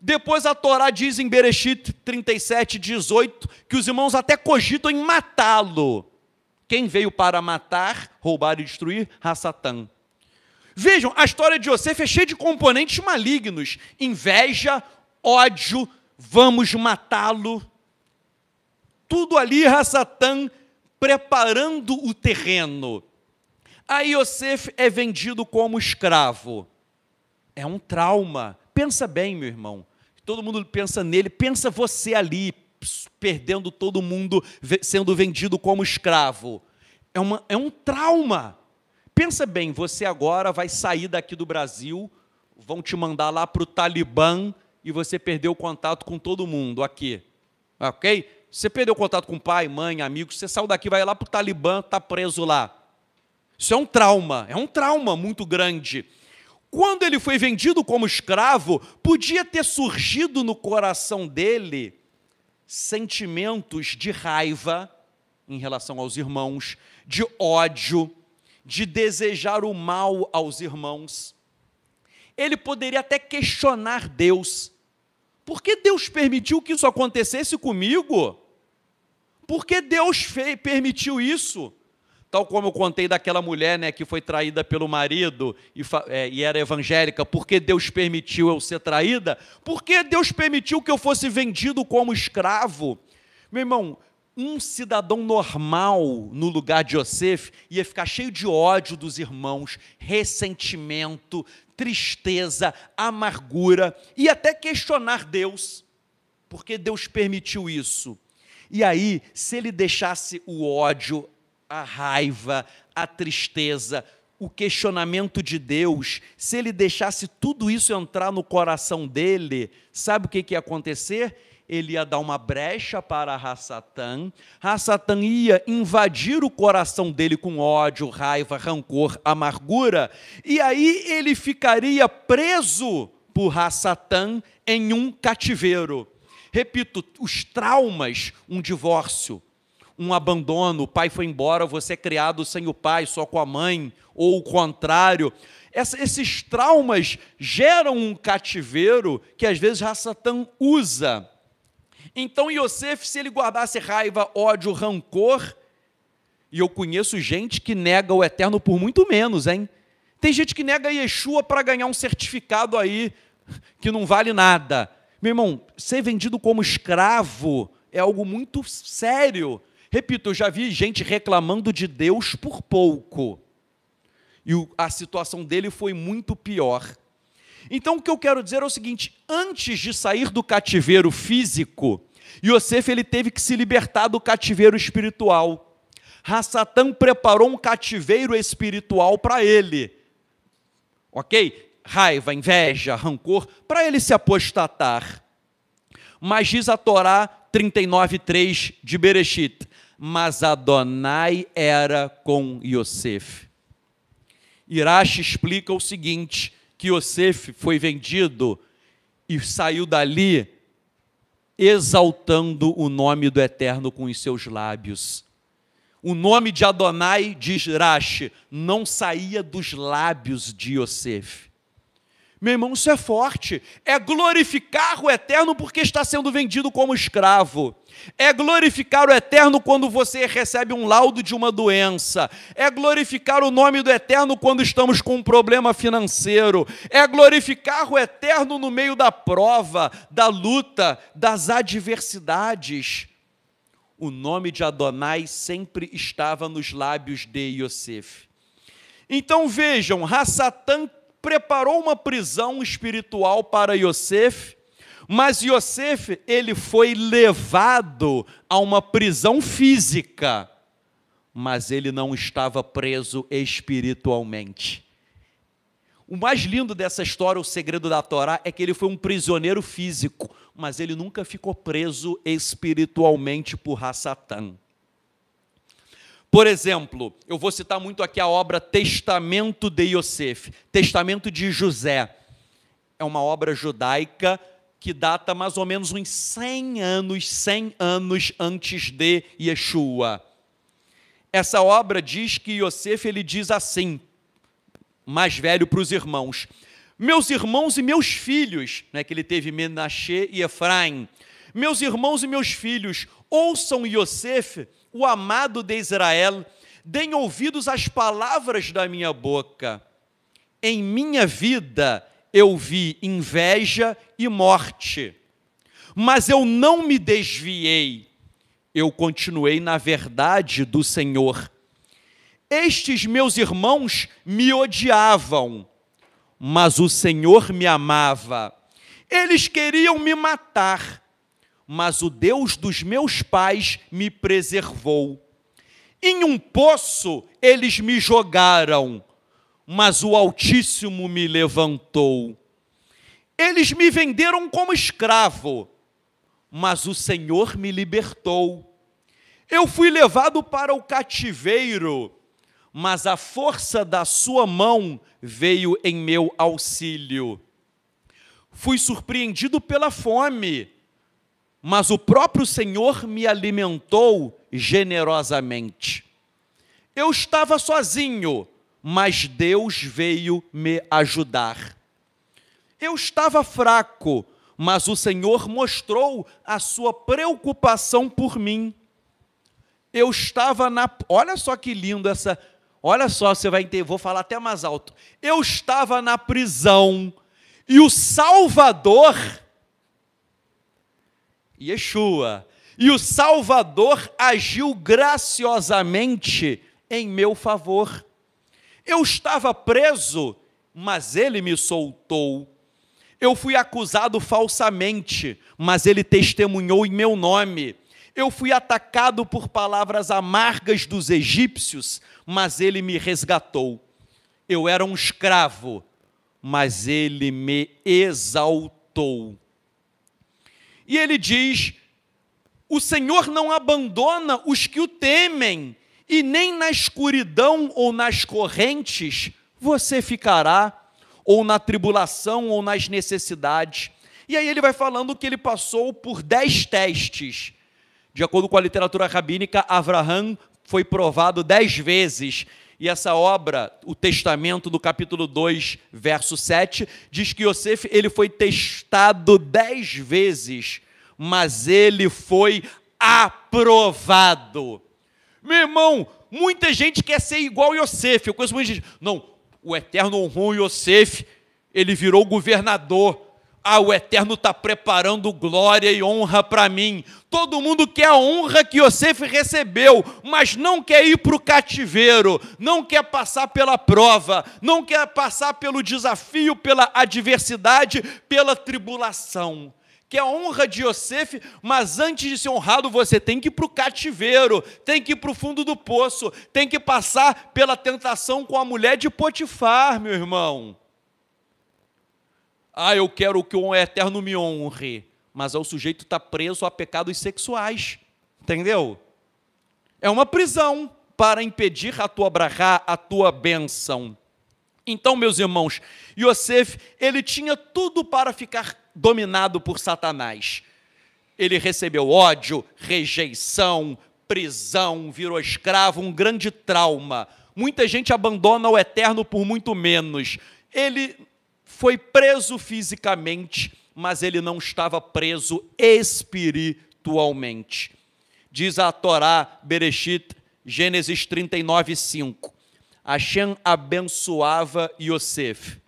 Depois a Torá diz em Bereshit 37, 18, que os irmãos até cogitam em matá-lo. Quem veio para matar, roubar e destruir? Rassatã. Vejam, a história de Yosef é cheia de componentes malignos: inveja, ódio, vamos matá-lo. Tudo ali, Rassatã preparando o terreno. Aí Yosef é vendido como escravo. É um trauma Pensa bem, meu irmão. Todo mundo pensa nele, pensa você ali, perdendo todo mundo, sendo vendido como escravo. É, uma, é um trauma. Pensa bem, você agora vai sair daqui do Brasil, vão te mandar lá para o Talibã e você perdeu o contato com todo mundo aqui. Ok? Você perdeu o contato com pai, mãe, amigos, você saiu daqui, vai lá para o Talibã, está preso lá. Isso é um trauma, é um trauma muito grande. Quando ele foi vendido como escravo, podia ter surgido no coração dele sentimentos de raiva em relação aos irmãos, de ódio, de desejar o mal aos irmãos. Ele poderia até questionar Deus. Por que Deus permitiu que isso acontecesse comigo? Por que Deus permitiu isso? Tal como eu contei daquela mulher né, que foi traída pelo marido e, é, e era evangélica, porque Deus permitiu eu ser traída? Porque Deus permitiu que eu fosse vendido como escravo? Meu irmão, um cidadão normal no lugar de Yosef ia ficar cheio de ódio dos irmãos, ressentimento, tristeza, amargura e até questionar Deus, porque Deus permitiu isso. E aí, se ele deixasse o ódio, a raiva, a tristeza, o questionamento de Deus, se ele deixasse tudo isso entrar no coração dele, sabe o que, que ia acontecer? Ele ia dar uma brecha para Rassatã, Rassatã ia invadir o coração dele com ódio, raiva, rancor, amargura, e aí ele ficaria preso por Rassatã em um cativeiro. Repito, os traumas, um divórcio, um abandono, o pai foi embora, você é criado sem o pai, só com a mãe, ou o contrário. Essa, esses traumas geram um cativeiro que às vezes Rassatã usa. Então Yosef, se ele guardasse raiva, ódio, rancor, e eu conheço gente que nega o eterno por muito menos, hein? Tem gente que nega Yeshua para ganhar um certificado aí que não vale nada. Meu irmão, ser vendido como escravo é algo muito sério. Repito, eu já vi gente reclamando de Deus por pouco. E a situação dele foi muito pior. Então, o que eu quero dizer é o seguinte: antes de sair do cativeiro físico, Yosef ele teve que se libertar do cativeiro espiritual. Rassatã preparou um cativeiro espiritual para ele. Ok? Raiva, inveja, rancor, para ele se apostatar. Mas diz a Torá 39,3 de Berechit mas Adonai era com Yosef. Irache explica o seguinte: que Yosef foi vendido e saiu dali exaltando o nome do Eterno com os seus lábios. O nome de Adonai, diz Rashi, não saía dos lábios de Yosef. Meu irmão, isso é forte. É glorificar o eterno porque está sendo vendido como escravo. É glorificar o eterno quando você recebe um laudo de uma doença. É glorificar o nome do eterno quando estamos com um problema financeiro. É glorificar o eterno no meio da prova, da luta, das adversidades. O nome de Adonai sempre estava nos lábios de Yosef. Então vejam, Hassatan preparou uma prisão espiritual para Yosef, mas Yosef, ele foi levado a uma prisão física, mas ele não estava preso espiritualmente. O mais lindo dessa história, o segredo da Torá, é que ele foi um prisioneiro físico, mas ele nunca ficou preso espiritualmente por Hassatan. Por exemplo, eu vou citar muito aqui a obra Testamento de Yosef, Testamento de José. É uma obra judaica que data mais ou menos uns 100 anos, 100 anos antes de Yeshua. Essa obra diz que Yosef ele diz assim, mais velho para os irmãos: Meus irmãos e meus filhos, né, que ele teve Menashe e Efraim, meus irmãos e meus filhos, ouçam Yosef o amado de Israel, deem ouvidos às palavras da minha boca. Em minha vida eu vi inveja e morte, mas eu não me desviei, eu continuei na verdade do Senhor. Estes meus irmãos me odiavam, mas o Senhor me amava. Eles queriam me matar mas o Deus dos meus pais me preservou. Em um poço eles me jogaram, mas o Altíssimo me levantou. Eles me venderam como escravo, mas o Senhor me libertou. Eu fui levado para o cativeiro, mas a força da sua mão veio em meu auxílio. Fui surpreendido pela fome, mas o próprio Senhor me alimentou generosamente. Eu estava sozinho, mas Deus veio me ajudar. Eu estava fraco, mas o Senhor mostrou a sua preocupação por mim. Eu estava na. Olha só que lindo essa. Olha só, você vai entender, vou falar até mais alto. Eu estava na prisão e o Salvador Yeshua. E o Salvador agiu graciosamente em meu favor. Eu estava preso, mas ele me soltou. Eu fui acusado falsamente, mas ele testemunhou em meu nome. Eu fui atacado por palavras amargas dos egípcios, mas ele me resgatou. Eu era um escravo, mas ele me exaltou. E ele diz: O Senhor não abandona os que o temem, e nem na escuridão ou nas correntes você ficará, ou na tribulação ou nas necessidades. E aí ele vai falando que ele passou por dez testes. De acordo com a literatura rabínica, Avraham foi provado dez vezes. E essa obra, o Testamento, do capítulo 2, verso 7, diz que Yosef ele foi testado dez vezes, mas ele foi aprovado. Meu irmão, muita gente quer ser igual a Yosef. Eu conheço muita gente. Não, o Eterno honrou Yosef, ele virou governador. Ah, o Eterno está preparando glória e honra para mim. Todo mundo quer a honra que Yosef recebeu, mas não quer ir para o cativeiro, não quer passar pela prova, não quer passar pelo desafio, pela adversidade, pela tribulação. Quer a honra de Yosef, mas antes de ser honrado, você tem que ir para o cativeiro, tem que ir para o fundo do poço, tem que passar pela tentação com a mulher de Potifar, meu irmão ah, eu quero que o eterno me honre. Mas o sujeito está preso a pecados sexuais. Entendeu? É uma prisão para impedir a tua brahá, a tua benção. Então, meus irmãos, Yosef, ele tinha tudo para ficar dominado por Satanás. Ele recebeu ódio, rejeição, prisão, virou escravo, um grande trauma. Muita gente abandona o eterno por muito menos. Ele foi preso fisicamente, mas ele não estava preso espiritualmente. Diz a Torá, Bereshit, Gênesis 39, 5. Hashem abençoava Yosef.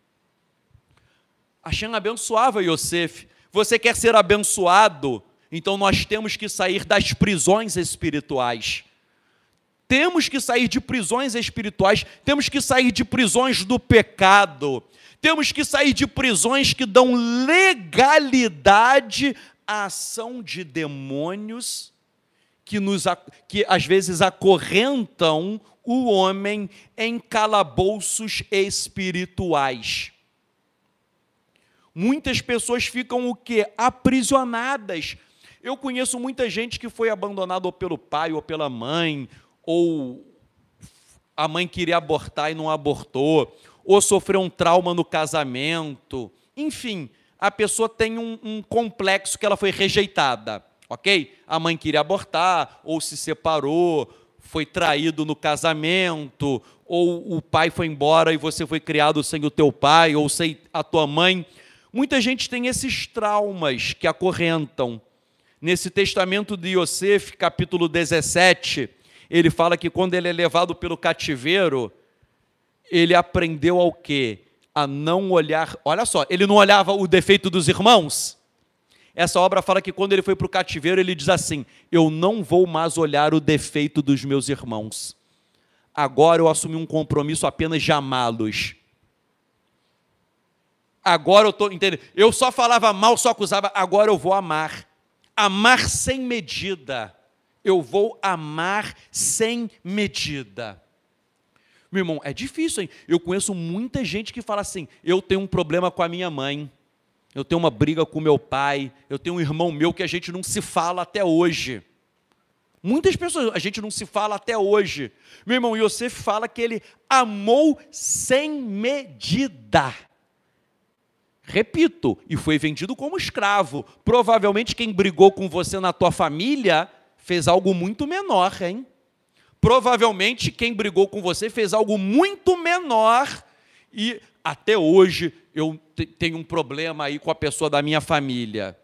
Hashem abençoava Yosef. Você quer ser abençoado? Então nós temos que sair das prisões espirituais. Temos que sair de prisões espirituais, temos que sair de prisões do pecado, temos que sair de prisões que dão legalidade à ação de demônios que, nos, que às vezes acorrentam o homem em calabouços espirituais. Muitas pessoas ficam o que Aprisionadas. Eu conheço muita gente que foi abandonado ou pelo pai ou pela mãe, ou a mãe queria abortar e não abortou, ou sofreu um trauma no casamento, enfim, a pessoa tem um, um, complexo que ela foi rejeitada, ok? A mãe queria abortar, ou se separou, foi traído no casamento, ou o pai foi embora e você foi criado sem o teu pai ou sem a tua mãe. Muita gente tem esses traumas que acorrentam. Nesse testamento de Yosef, capítulo 17, ele fala que quando ele é levado pelo cativeiro, ele aprendeu ao quê? A não olhar. Olha só, ele não olhava o defeito dos irmãos. Essa obra fala que quando ele foi para o cativeiro, ele diz assim: Eu não vou mais olhar o defeito dos meus irmãos. Agora eu assumi um compromisso apenas de amá-los. Agora eu estou, entendendo? Eu só falava mal, só acusava, agora eu vou amar. Amar sem medida eu vou amar sem medida. Meu irmão, é difícil, hein? Eu conheço muita gente que fala assim: eu tenho um problema com a minha mãe, eu tenho uma briga com meu pai, eu tenho um irmão meu que a gente não se fala até hoje. Muitas pessoas, a gente não se fala até hoje. Meu irmão Yosef fala que ele amou sem medida. Repito, e foi vendido como escravo. Provavelmente quem brigou com você na tua família fez algo muito menor, hein? Provavelmente quem brigou com você fez algo muito menor e até hoje eu tenho um problema aí com a pessoa da minha família.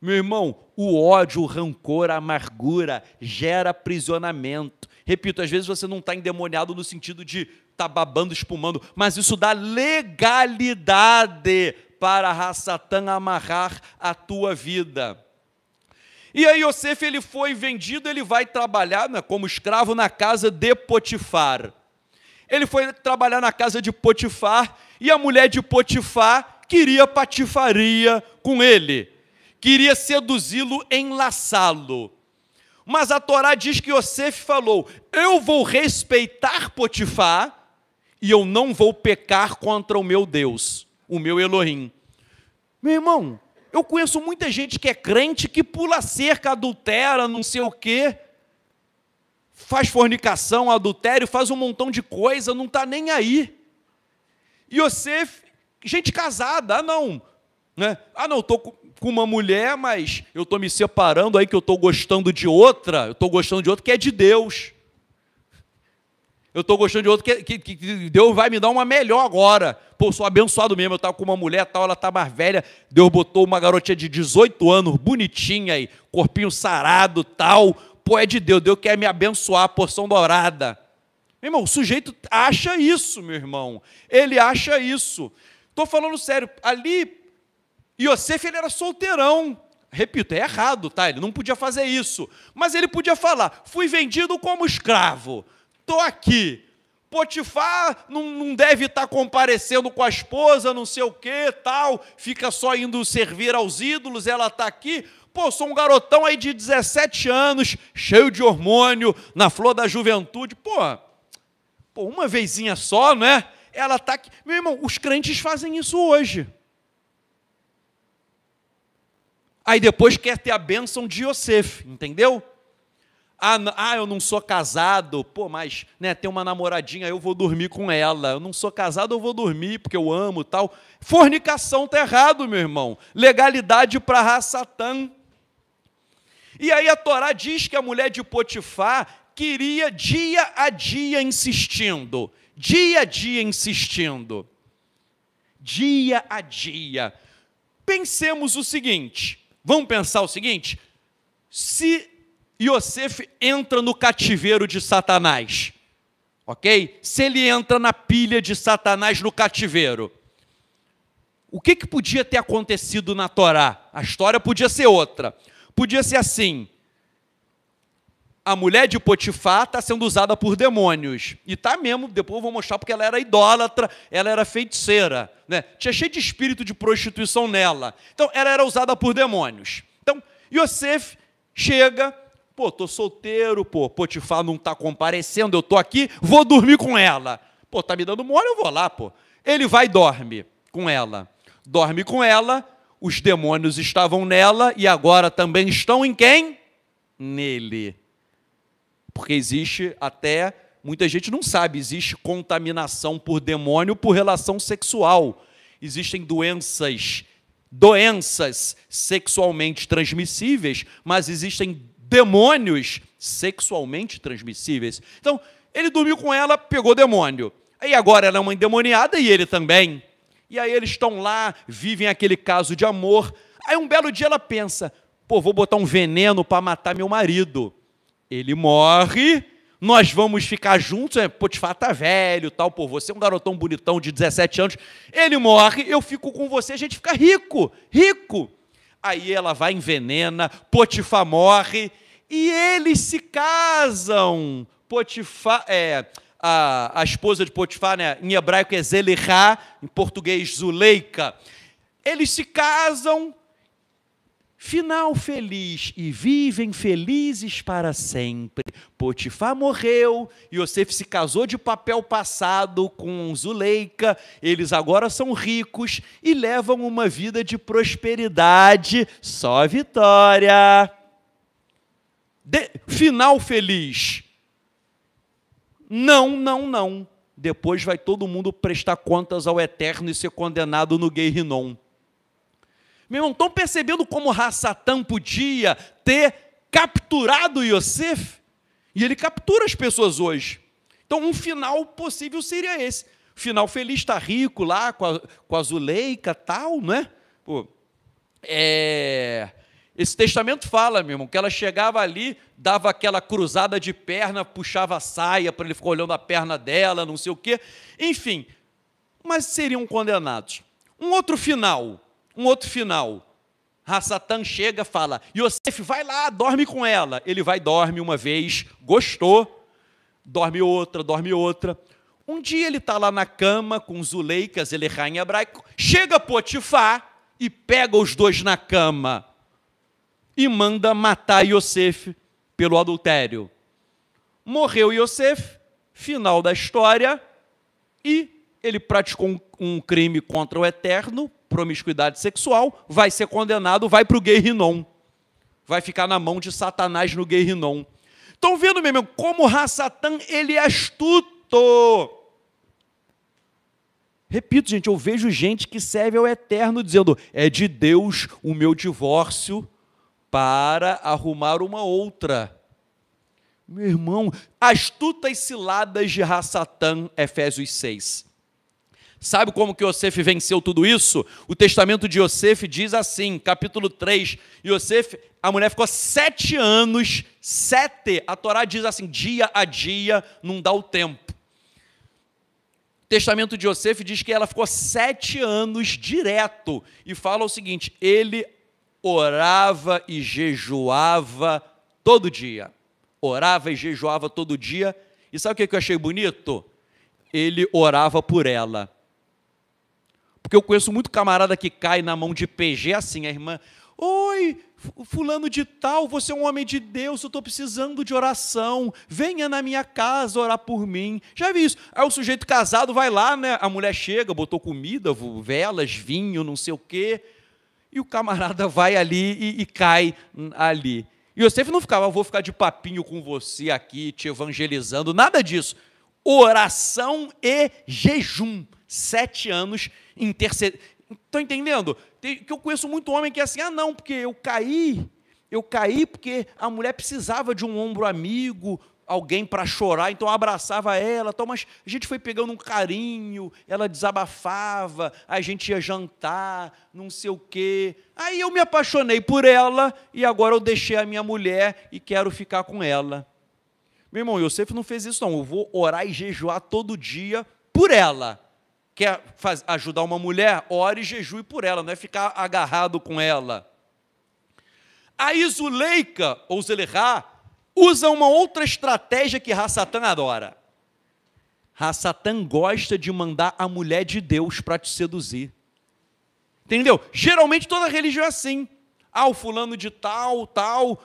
Meu irmão, o ódio, o rancor, a amargura gera aprisionamento. Repito, às vezes você não está endemoniado no sentido de tá babando, espumando, mas isso dá legalidade para a Rassatã amarrar a tua vida. E aí Yosef ele foi vendido, ele vai trabalhar né, como escravo na casa de Potifar. Ele foi trabalhar na casa de Potifar e a mulher de Potifar queria patifaria com ele, queria seduzi-lo, enlaçá-lo. Mas a Torá diz que Yosef falou: Eu vou respeitar Potifar e eu não vou pecar contra o meu Deus, o meu Elohim. Meu irmão, eu conheço muita gente que é crente, que pula cerca, adultera, não sei o quê, faz fornicação, adultério, faz um montão de coisa, não está nem aí. E você, gente casada, ah não, né? ah não, estou com uma mulher, mas eu estou me separando aí que eu estou gostando de outra, eu estou gostando de outra que é de Deus. Eu estou gostando de outro que, que, que, Deus vai me dar uma melhor agora. Pô, sou abençoado mesmo. Eu estava com uma mulher tal, ela está mais velha. Deus botou uma garotinha de 18 anos, bonitinha aí, corpinho sarado tal. Pô, é de Deus. Deus quer me abençoar, porção dourada. Meu irmão, o sujeito acha isso, meu irmão. Ele acha isso. Estou falando sério. Ali, Yosef, ele era solteirão. Repito, é errado, tá? Ele não podia fazer isso. Mas ele podia falar: fui vendido como escravo Estou aqui. Potifar não, não deve estar tá comparecendo com a esposa, não sei o que, tal, fica só indo servir aos ídolos, ela está aqui. Pô, sou um garotão aí de 17 anos, cheio de hormônio, na flor da juventude. Pô, pô uma vezinha só, né? Ela está aqui. Meu irmão, os crentes fazem isso hoje. Aí depois quer ter a bênção de Yosef, entendeu? Ah, ah, eu não sou casado, pô, mas né, tem uma namoradinha, eu vou dormir com ela. Eu não sou casado, eu vou dormir porque eu amo tal. Fornicação tá errado, meu irmão. Legalidade para Satã. E aí a Torá diz que a mulher de Potifar queria dia a dia insistindo, dia a dia insistindo, dia a dia. Pensemos o seguinte, vamos pensar o seguinte: se Yosef entra no cativeiro de Satanás, ok? Se ele entra na pilha de Satanás no cativeiro, o que, que podia ter acontecido na Torá? A história podia ser outra. Podia ser assim: a mulher de Potifar está sendo usada por demônios. E tá mesmo, depois eu vou mostrar, porque ela era idólatra, ela era feiticeira. Né? Tinha cheio de espírito de prostituição nela. Então, ela era usada por demônios. Então, Yosef chega, Pô, tô solteiro, pô, Potifar não está comparecendo, eu tô aqui, vou dormir com ela. Pô, tá me dando mole, eu vou lá, pô. Ele vai e dorme com ela. Dorme com ela, os demônios estavam nela e agora também estão em quem? Nele. Porque existe até, muita gente não sabe, existe contaminação por demônio por relação sexual. Existem doenças, doenças sexualmente transmissíveis, mas existem demônios sexualmente transmissíveis. Então, ele dormiu com ela, pegou demônio. Aí agora ela é uma endemoniada e ele também. E aí eles estão lá, vivem aquele caso de amor. Aí um belo dia ela pensa: pô, vou botar um veneno para matar meu marido. Ele morre, nós vamos ficar juntos. de né? Potifar tá velho, tal, pô, você é um garotão bonitão de 17 anos. Ele morre, eu fico com você, a gente fica rico, rico aí ela vai envenena, Potifar morre e eles se casam. Potifar, é, a, a esposa de Potifar, né, em hebraico é Zelihá, em português Zuleika. Eles se casam, Final feliz e vivem felizes para sempre. Potifar morreu, Yosef se casou de papel passado com Zuleika, eles agora são ricos e levam uma vida de prosperidade, só vitória. De... Final feliz. Não, não, não. Depois vai todo mundo prestar contas ao Eterno e ser condenado no Guerrinon. Meu irmão, estão percebendo como Rassatã podia ter capturado Yosef? E ele captura as pessoas hoje. Então, um final possível seria esse. Final feliz, está rico lá, com a, com a Zuleika, tal, né? Pô, é... Esse testamento fala, meu irmão, que ela chegava ali, dava aquela cruzada de perna, puxava a saia para ele ficar olhando a perna dela, não sei o quê. Enfim, mas seriam condenados. Um outro final, um outro final. Rassatan ah, chega fala: Yosef, vai lá, dorme com ela. Ele vai, dorme uma vez, gostou, dorme outra, dorme outra. Um dia ele está lá na cama com Zuleikas, ele é em hebraico, chega Potifar e pega os dois na cama e manda matar Yosef pelo adultério. Morreu Yosef, final da história, e ele praticou um crime contra o Eterno, promiscuidade sexual, vai ser condenado, vai para o guerrinom. Vai ficar na mão de Satanás no guerrinom. Estão vendo, meu irmão, como Rassatã, ele é astuto. Repito, gente, eu vejo gente que serve ao Eterno dizendo: é de Deus o meu divórcio para arrumar uma outra. Meu irmão, astutas ciladas de ra-Satã, Efésios 6. Sabe como que Yosef venceu tudo isso? O testamento de Yosef diz assim, capítulo 3, Yosef, a mulher ficou sete anos, sete, a Torá diz assim, dia a dia, não dá o tempo. O testamento de Yosef diz que ela ficou sete anos direto, e fala o seguinte, ele orava e jejuava todo dia, orava e jejuava todo dia, e sabe o que eu achei bonito? Ele orava por ela porque eu conheço muito camarada que cai na mão de PG assim, a irmã, oi, fulano de tal, você é um homem de Deus, eu estou precisando de oração, venha na minha casa orar por mim. Já vi isso. Aí o sujeito casado vai lá, né? A mulher chega, botou comida, velas, vinho, não sei o quê, e o camarada vai ali e, e cai ali. E Yosef não ficava, vou ficar de papinho com você aqui, te evangelizando, nada disso. Oração e jejum sete anos intercedendo. Estão entendendo? Tem, que eu conheço muito homem que é assim, ah, não, porque eu caí, eu caí porque a mulher precisava de um ombro amigo, alguém para chorar, então eu abraçava ela, tal, mas a gente foi pegando um carinho, ela desabafava, a gente ia jantar, não sei o quê. Aí eu me apaixonei por ela e agora eu deixei a minha mulher e quero ficar com ela. Meu irmão, Yosef não fez isso não, eu vou orar e jejuar todo dia por ela. Quer faz, ajudar uma mulher? Ore e jejue por ela, não é ficar agarrado com ela. A Isuleika, ou Zelerá, usa uma outra estratégia que Hassatan adora. Hassatan gosta de mandar a mulher de Deus para te seduzir. Entendeu? Geralmente toda religião é assim. Ah, o fulano de tal, tal,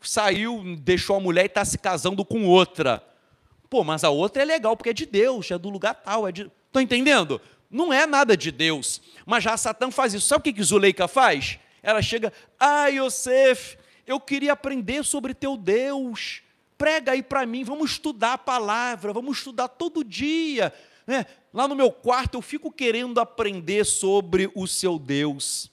saiu, deixou a mulher e está se casando com outra. Pô, mas a outra é legal, porque é de Deus, é do lugar tal. É de... Estão entendendo? Não é nada de Deus. Mas já Satã faz isso. Sabe o que, que Zuleika faz? Ela chega, ah, Yosef, eu queria aprender sobre teu Deus. Prega aí para mim, vamos estudar a palavra, vamos estudar todo dia. Né? Lá no meu quarto eu fico querendo aprender sobre o seu Deus.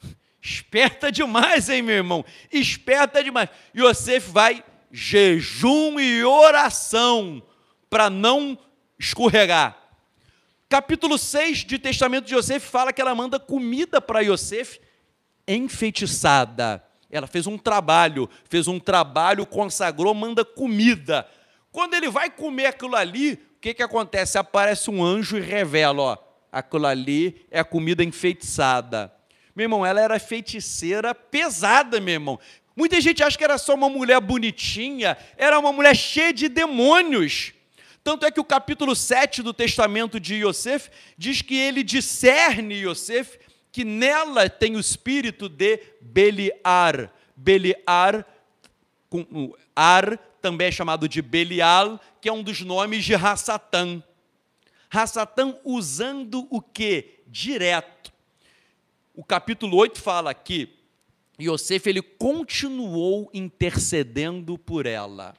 Esperta demais, hein, meu irmão? Esperta demais. Yosef vai jejum e oração para não escorregar. Capítulo 6 de Testamento de Yosef fala que ela manda comida para Yosef enfeitiçada. Ela fez um trabalho, fez um trabalho, consagrou, manda comida. Quando ele vai comer aquilo ali, o que, que acontece? Aparece um anjo e revela: ó, aquilo ali é a comida enfeitiçada. Meu irmão, ela era feiticeira pesada, meu irmão. Muita gente acha que era só uma mulher bonitinha, era uma mulher cheia de demônios. Tanto é que o capítulo 7 do testamento de Yosef diz que ele discerne Yosef que nela tem o espírito de Beliar. Beliar, com Ar, também é chamado de Belial, que é um dos nomes de Rassatã. Rassatã usando o que? Direto. O capítulo 8 fala que Yosef ele continuou intercedendo por ela.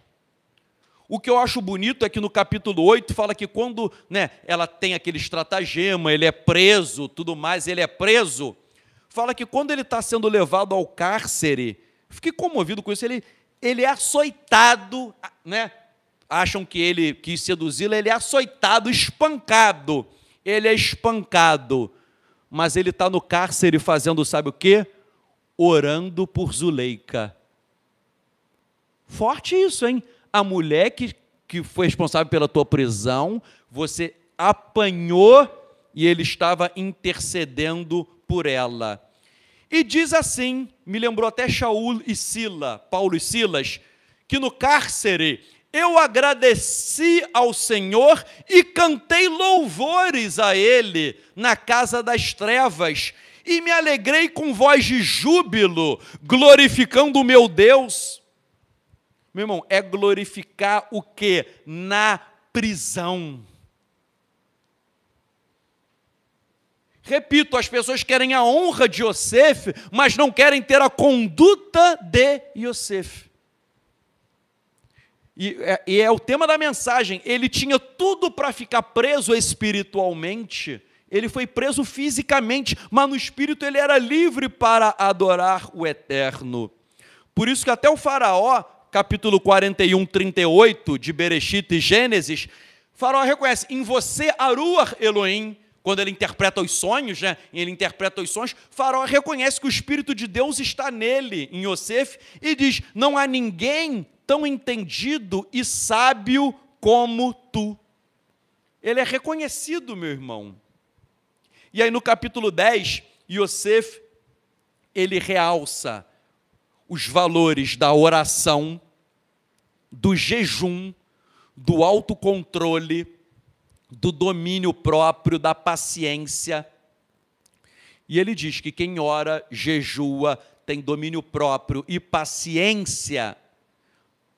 O que eu acho bonito é que no capítulo 8 fala que quando né, ela tem aquele estratagema, ele é preso, tudo mais, ele é preso. Fala que quando ele está sendo levado ao cárcere, fiquei comovido com isso, ele, ele é açoitado, né? acham que ele quis seduzi-la, ele é açoitado, espancado. Ele é espancado, mas ele está no cárcere fazendo sabe o quê? Orando por Zuleika. Forte isso, hein? a mulher que, que foi responsável pela tua prisão, você apanhou e ele estava intercedendo por ela. E diz assim, me lembrou até Shaul e Sila, Paulo e Silas, que no cárcere eu agradeci ao Senhor e cantei louvores a Ele na casa das trevas, e me alegrei com voz de júbilo, glorificando o meu Deus. Meu irmão, é glorificar o quê Na prisão. Repito, as pessoas querem a honra de Yosef, mas não querem ter a conduta de Yosef. E é, e é o tema da mensagem. Ele tinha tudo para ficar preso espiritualmente. Ele foi preso fisicamente, mas no espírito ele era livre para adorar o eterno. Por isso que até o faraó capítulo 41, 38 de Berechita e Gênesis, Faraó reconhece: em você, Aruar Elohim, quando ele interpreta os sonhos, né? ele interpreta os sonhos, Faraó reconhece que o Espírito de Deus está nele, em Yosef, e diz: Não há ninguém tão entendido e sábio como tu. Ele é reconhecido, meu irmão. E aí no capítulo 10, Yosef, ele realça os valores da oração, do jejum, do autocontrole, do domínio próprio, da paciência. E ele diz que quem ora, jejua, tem domínio próprio e paciência,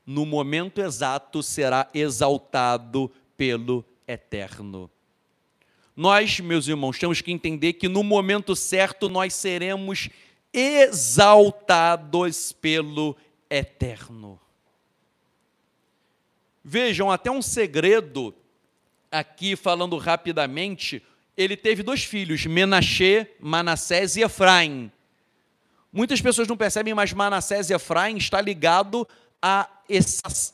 no momento exato será exaltado pelo Eterno. Nós, meus irmãos, temos que entender que no momento certo nós seremos exaltados exaltados pelo Eterno. Vejam, até um segredo aqui, falando rapidamente, ele teve dois filhos, Menachê, Manassés e Efraim. Muitas pessoas não percebem, mas Manassés e Efraim está ligado a, essas,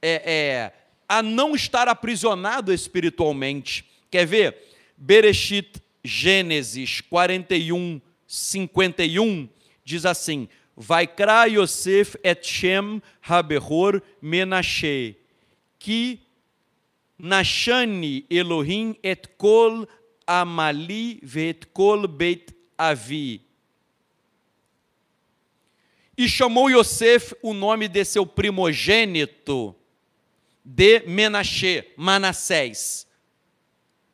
é, é, a não estar aprisionado espiritualmente. Quer ver? Bereshit, Gênesis 41, 51 diz assim: Vaikra Yosef et Shem Haberor Menashe, que Nashani Elohim et Kol Amali vet Kol Beit Avi. E chamou Yosef o nome de seu primogênito, de Menashe, Manassés.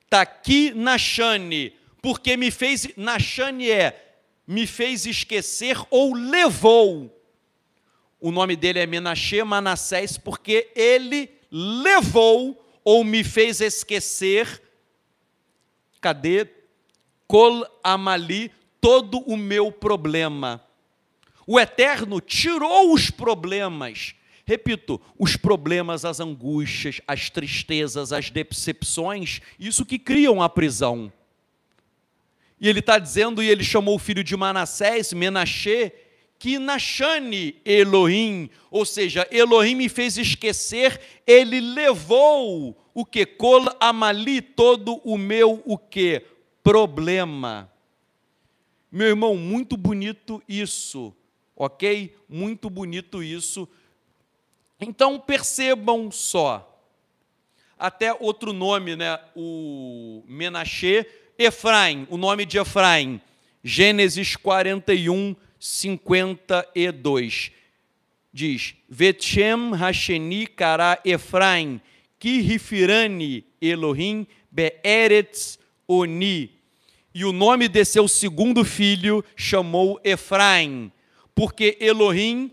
Taqui tá Nashani, porque me fez. Nashani é me fez esquecer ou levou. O nome dele é Menashe Manassés, porque ele levou ou me fez esquecer. Cadê? Col Amali, todo o meu problema. O Eterno tirou os problemas. Repito, os problemas, as angústias, as tristezas, as decepções, isso que criam a prisão. E ele está dizendo, e ele chamou o filho de Manassés, Menashe, que Nashane Elohim, ou seja, Elohim me fez esquecer, ele levou o que? Col Amali, todo o meu o que? Problema. Meu irmão, muito bonito isso, ok? Muito bonito isso. Então percebam só, até outro nome, né? O Menashe Efraim, o nome de Efraim, Gênesis 41, 52. Diz: Vetchem Hasheni Kara Efraim, Kirifirani Elohim Beeretz Oni. E o nome de seu segundo filho chamou Efraim, porque Elohim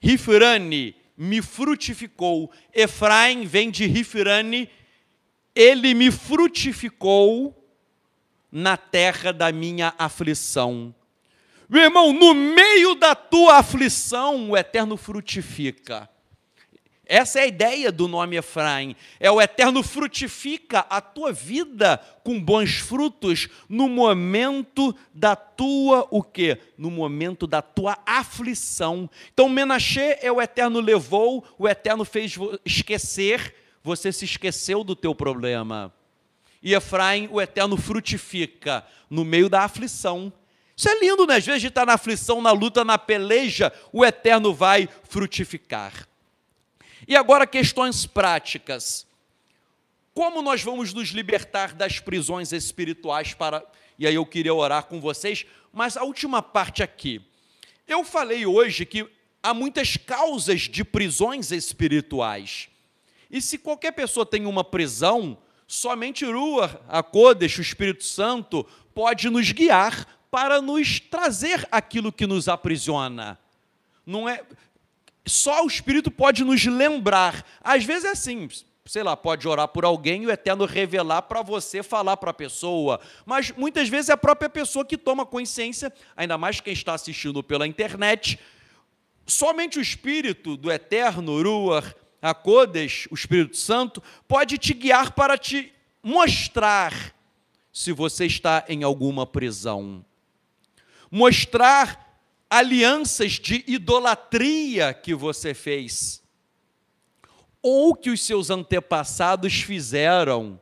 rifirani me frutificou. Efraim vem de rifirani, ele me frutificou na terra da minha aflição. Meu irmão, no meio da tua aflição, o Eterno frutifica. Essa é a ideia do nome Efraim. É o Eterno frutifica a tua vida com bons frutos no momento da tua o quê? No momento da tua aflição. Então Menachê é o Eterno levou, o Eterno fez esquecer, você se esqueceu do teu problema. E Efraim, o Eterno, frutifica no meio da aflição. Isso é lindo, né? Às vezes a gente está na aflição, na luta, na peleja, o Eterno vai frutificar. E agora questões práticas. Como nós vamos nos libertar das prisões espirituais para. E aí eu queria orar com vocês, mas a última parte aqui. Eu falei hoje que há muitas causas de prisões espirituais. E se qualquer pessoa tem uma prisão, Somente Rua, a Kodesh, o Espírito Santo, pode nos guiar para nos trazer aquilo que nos aprisiona. Não é só o Espírito pode nos lembrar. Às vezes é assim, sei lá, pode orar por alguém e o Eterno revelar para você falar para a pessoa. Mas muitas vezes é a própria pessoa que toma consciência, ainda mais quem está assistindo pela internet. Somente o Espírito do Eterno, Ruach, a Codes, o Espírito Santo, pode te guiar para te mostrar se você está em alguma prisão. Mostrar alianças de idolatria que você fez ou que os seus antepassados fizeram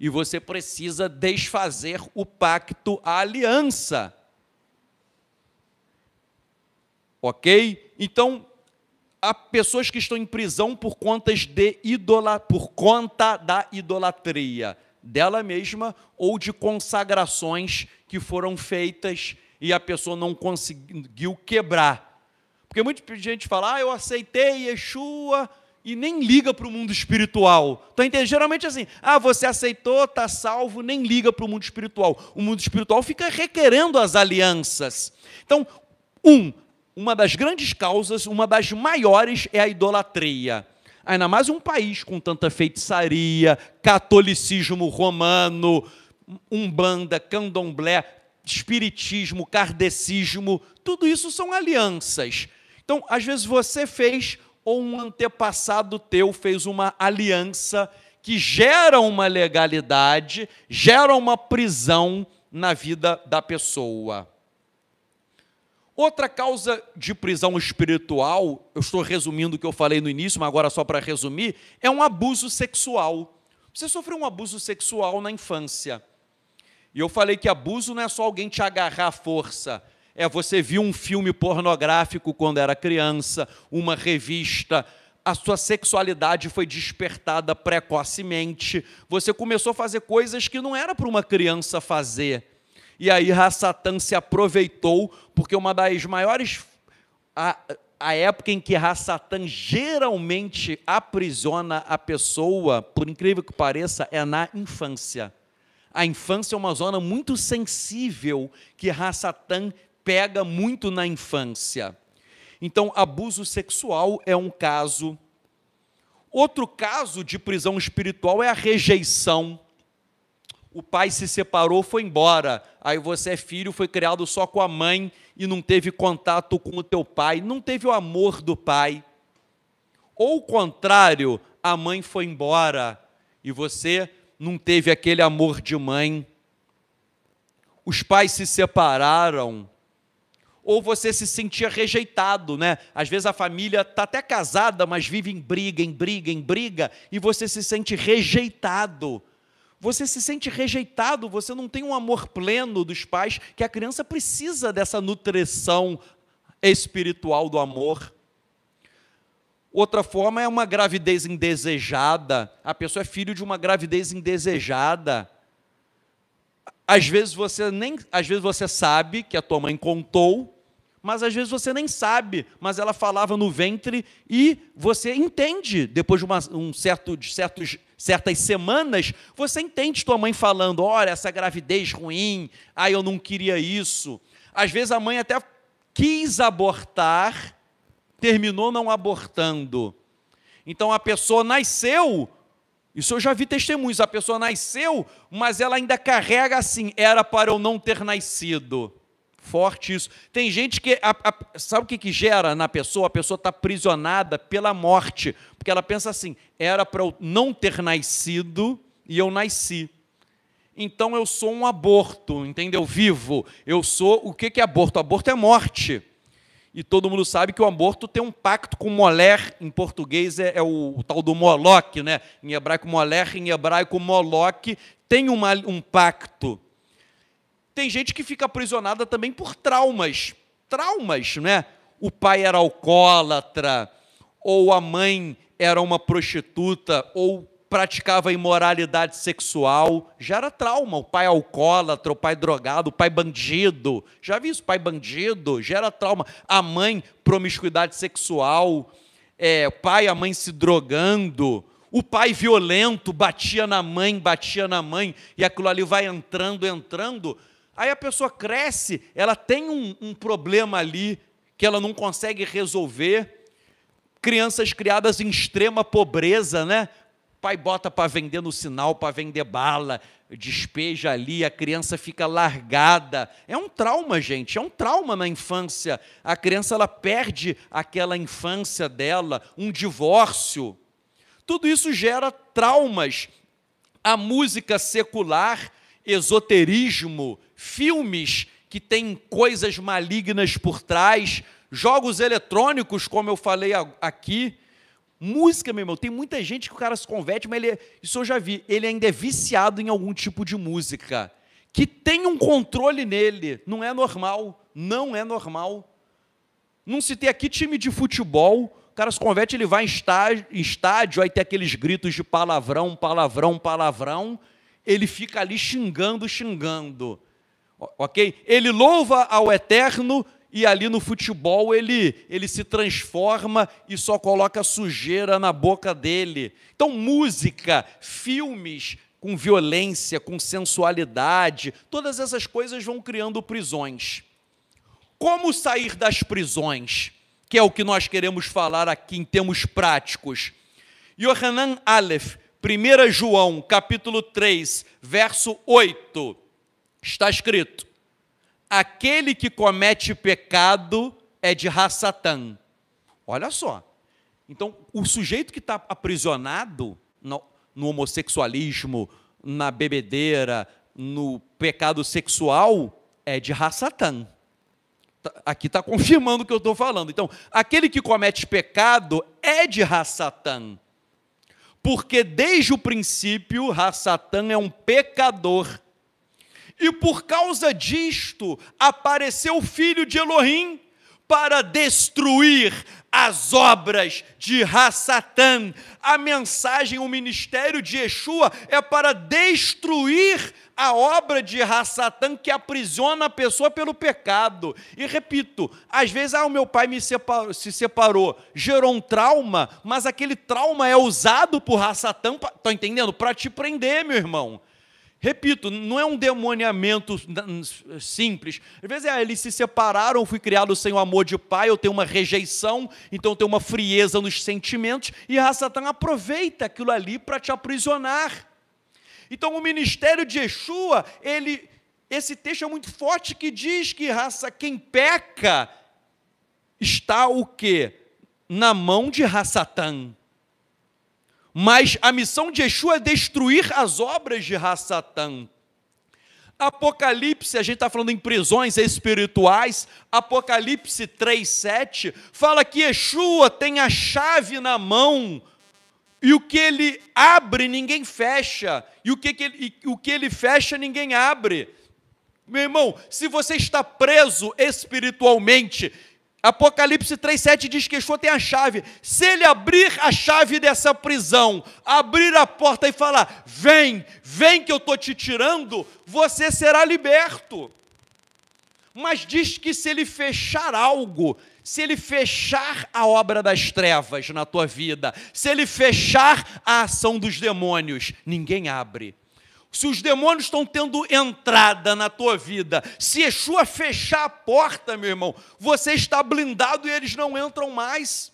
e você precisa desfazer o pacto, a aliança. Ok? Então, há pessoas que estão em prisão por, contas de idola, por conta da idolatria dela mesma ou de consagrações que foram feitas e a pessoa não conseguiu quebrar. Porque muita gente fala, ah, eu aceitei Yeshua e nem liga para o mundo espiritual. Então, tá entende? Geralmente é assim, ah, você aceitou, está salvo, nem liga para o mundo espiritual. O mundo espiritual fica requerendo as alianças. Então, um, uma das grandes causas, uma das maiores, é a idolatria. Ainda mais um país com tanta feitiçaria, catolicismo romano, umbanda, candomblé, espiritismo, kardecismo, tudo isso são alianças. Então, às vezes você fez ou um antepassado teu fez uma aliança que gera uma legalidade, gera uma prisão na vida da pessoa. Outra causa de prisão espiritual, eu estou resumindo o que eu falei no início, mas agora só para resumir, é um abuso sexual. Você sofreu um abuso sexual na infância. E eu falei que abuso não é só alguém te agarrar à força. É você viu um filme pornográfico quando era criança, uma revista, a sua sexualidade foi despertada precocemente. Você começou a fazer coisas que não era para uma criança fazer e aí Rassatã se aproveitou, porque uma das maiores. A, a época em que Rassatã geralmente aprisiona a pessoa, por incrível que pareça, é na infância. A infância é uma zona muito sensível que Rassatã pega muito na infância. Então, abuso sexual é um caso. Outro caso de prisão espiritual é a rejeição o pai se separou, foi embora. Aí você é filho, foi criado só com a mãe e não teve contato com o teu pai, não teve o amor do pai. Ou o contrário, a mãe foi embora e você não teve aquele amor de mãe. Os pais se separaram. Ou você se sentia rejeitado, né? Às vezes a família está até casada, mas vive em briga, em briga, em briga, e você se sente rejeitado você se sente rejeitado, você não tem um amor pleno dos pais, que a criança precisa dessa nutrição espiritual do amor. Outra forma é uma gravidez indesejada. A pessoa é filho de uma gravidez indesejada. Às vezes você nem, às vezes você sabe que a tua mãe contou, mas às vezes você nem sabe, mas ela falava no ventre e você entende depois de uma, um certo de certos certas semanas, você entende tua mãe falando: olha, essa gravidez ruim, ah, eu não queria isso. Às vezes a mãe até quis abortar, terminou não abortando. Então a pessoa nasceu, isso eu já vi testemunhos, a pessoa nasceu, mas ela ainda carrega assim: era para eu não ter nascido forte isso. Tem gente que. A, a, sabe o que, que gera na pessoa? A pessoa está aprisionada pela morte. Porque ela pensa assim: era para eu não ter nascido e eu nasci. Então eu sou um aborto, entendeu? Vivo. Eu sou. O que, que é aborto? Aborto é morte. E todo mundo sabe que o aborto tem um pacto com moler, em português é, é o, o, tal do Moloque, né? Em hebraico moler, em hebraico Moloque, tem uma, um pacto tem gente que fica aprisionada também por traumas. Traumas, né? O pai era alcoólatra, ou a mãe era uma prostituta, ou praticava imoralidade sexual, já era trauma. O pai alcoólatra, o pai drogado, o pai bandido. Já vi isso, pai bandido, já era trauma. A mãe, promiscuidade sexual. É, pai, e a mãe se drogando. O pai violento, batia na mãe, batia na mãe. E aquilo ali vai entrando, entrando. Aí a pessoa cresce, ela tem um, um problema ali que ela não consegue resolver. Crianças criadas em extrema pobreza, né? pai bota para vender no sinal, para vender bala, despeja ali, a criança fica largada. É um trauma, gente, é um trauma na infância. A criança ela perde aquela infância dela, um divórcio. Tudo isso gera traumas. A música secular, esoterismo, filmes que têm coisas malignas por trás, jogos eletrônicos, como eu falei aqui. Música, meu irmão, tem muita gente que o cara se converte, mas ele é, isso eu já vi, ele ainda é viciado em algum tipo de música. Que tem um controle nele. Não é normal. Não é normal. Não se tem aqui time de futebol. O cara se converte, ele vai em estádio, em estádio, aí tem aqueles gritos de palavrão, palavrão, palavrão. Ele fica ali xingando, xingando ok? Ele louva ao eterno e ali no futebol ele, ele se transforma e só coloca sujeira na boca dele. Então, música, filmes com violência, com sensualidade, todas essas coisas vão criando prisões. Como sair das prisões? Que é o que nós queremos falar aqui em termos práticos. Yohanan Aleph, 1 João, capítulo 3, verso 8 está escrito: aquele que comete pecado é de Rassatã. Olha só. Então, o sujeito que está aprisionado no, no, homossexualismo, na bebedeira, no pecado sexual, é de Rassatã. Tá, aqui está confirmando o que eu estou falando. Então, aquele que comete pecado é de Rassatã. Porque desde o princípio, Rassatã é um pecador e por causa disto apareceu o filho de Elohim para destruir as obras de Hassatan. A mensagem, o ministério de Yeshua é para destruir a obra de Hassatan que aprisiona a pessoa pelo pecado. E repito, às vezes, ah, o meu pai me separou, se separou, gerou um trauma, mas aquele trauma é usado por Hassatan, estão entendendo? Para te prender, meu irmão. Repito, não é um demoniamento simples. Às vezes, é, eles se separaram, fui criado sem o amor de pai, eu tenho uma rejeição, então eu tenho uma frieza nos sentimentos, e a ah, Satã aproveita aquilo ali para te aprisionar. Então, o ministério de Yeshua, ele, esse texto é muito forte que diz que raça ah, quem peca está o quê? Na mão de Rassatã. Ah, mas a missão de Yeshua é destruir as obras de satã. Apocalipse, a gente está falando em prisões espirituais, Apocalipse 3,7, fala que Yeshua tem a chave na mão, e o que ele abre, ninguém fecha, e o que, que ele, o que ele fecha, ninguém abre. Meu irmão, se você está preso espiritualmente, Apocalipse 3,7 diz que Yeshua tem a chave. Se ele abrir a chave dessa prisão, abrir a porta e falar: vem, vem que eu estou te tirando, você será liberto. Mas diz que se ele fechar algo, se ele fechar a obra das trevas na tua vida, se ele fechar a ação dos demônios, ninguém abre se os demônios estão tendo entrada na tua vida, se Yeshua fechar a porta, meu irmão, você está blindado e eles não entram mais.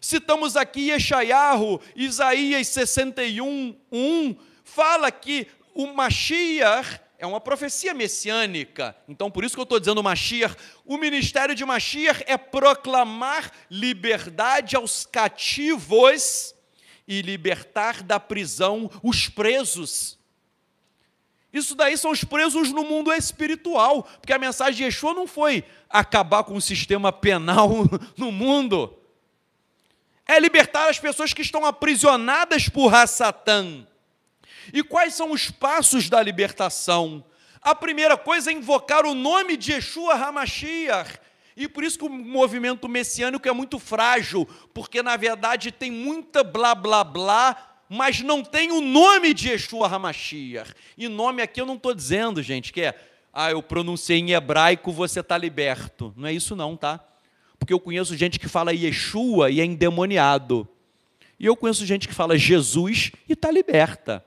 Citamos aqui Yeshayahu, Isaías 61, 1, fala que o Mashiach é uma profecia messiânica. Então, por isso que eu estou dizendo Mashiach. O ministério de Mashiach é proclamar liberdade aos cativos e libertar da prisão os presos. Isso daí são os presos no mundo espiritual, porque a mensagem de Yeshua não foi acabar com o sistema penal no mundo. É libertar as pessoas que estão aprisionadas por Satã. E quais são os passos da libertação? A primeira coisa é invocar o nome de Yeshua Hamashiach. E por isso que o movimento messiânico é muito frágil, porque na verdade tem muita blá blá blá mas não tem o nome de Yeshua Hamashiach. E nome aqui eu não estou dizendo, gente, que é, ah, eu pronunciei em hebraico, você está liberto. Não é isso não, tá? Porque eu conheço gente que fala Yeshua e é endemoniado. E eu conheço gente que fala Jesus e está liberta.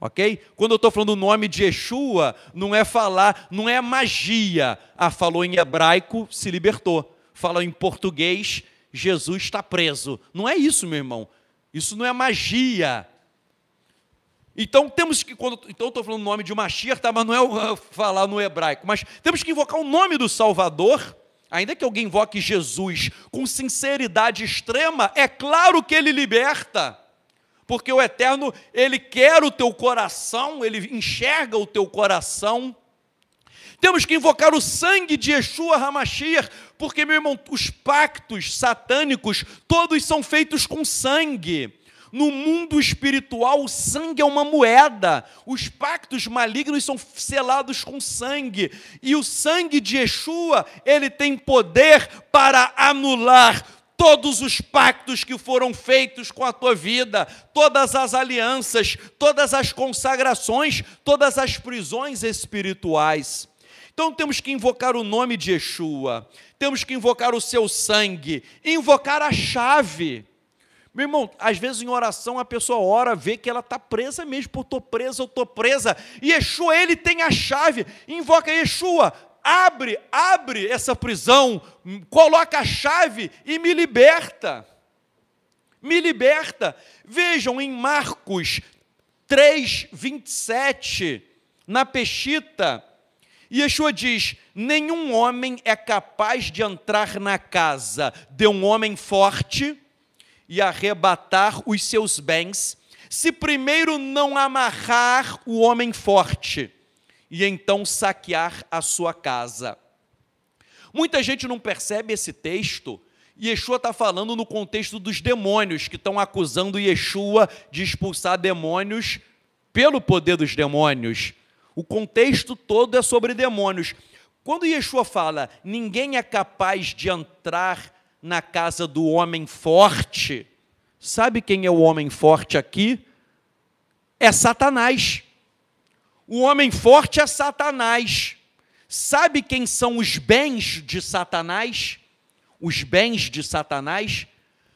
Ok? Quando eu estou falando o nome de Yeshua, não é falar, não é magia. Ah, falou em hebraico, se libertou. Falou em português, Jesus está preso. Não é isso, meu irmão. Isso não é magia. Então temos que, quando, então estou falando o nome de Mashiach, tá, mas não é falar no hebraico, mas temos que invocar o nome do Salvador, ainda que alguém invoque Jesus com sinceridade extrema, é claro que ele liberta, porque o Eterno, ele quer o teu coração, ele enxerga o teu coração, temos que invocar o sangue de Yeshua HaMashiach, porque, meu irmão, os pactos satânicos, todos são feitos com sangue. No mundo espiritual, o sangue é uma moeda. Os pactos malignos são selados com sangue. E o sangue de Yeshua, ele tem poder para anular todos os pactos que foram feitos com a tua vida, todas as alianças, todas as consagrações, todas as prisões espirituais. Então temos que invocar o nome de Yeshua, temos que invocar o seu sangue, invocar a chave. Meu irmão, às vezes em oração a pessoa ora, vê que ela está presa mesmo, por estou presa, eu estou presa. E Yeshua, ele tem a chave, invoca Yeshua, abre, abre essa prisão, coloca a chave e me liberta. Me liberta. Vejam em Marcos 3, 27, na Peixita, e Yeshua diz: nenhum homem é capaz de entrar na casa de um homem forte e arrebatar os seus bens, se primeiro não amarrar o homem forte e então saquear a sua casa. Muita gente não percebe esse texto. E Yeshua está falando no contexto dos demônios que estão acusando Yeshua de expulsar demônios pelo poder dos demônios. O contexto todo é sobre demônios. Quando Yeshua fala, ninguém é capaz de entrar na casa do homem forte, sabe quem é o homem forte aqui? É Satanás. O homem forte é Satanás. Sabe quem são os bens de Satanás? Os bens de Satanás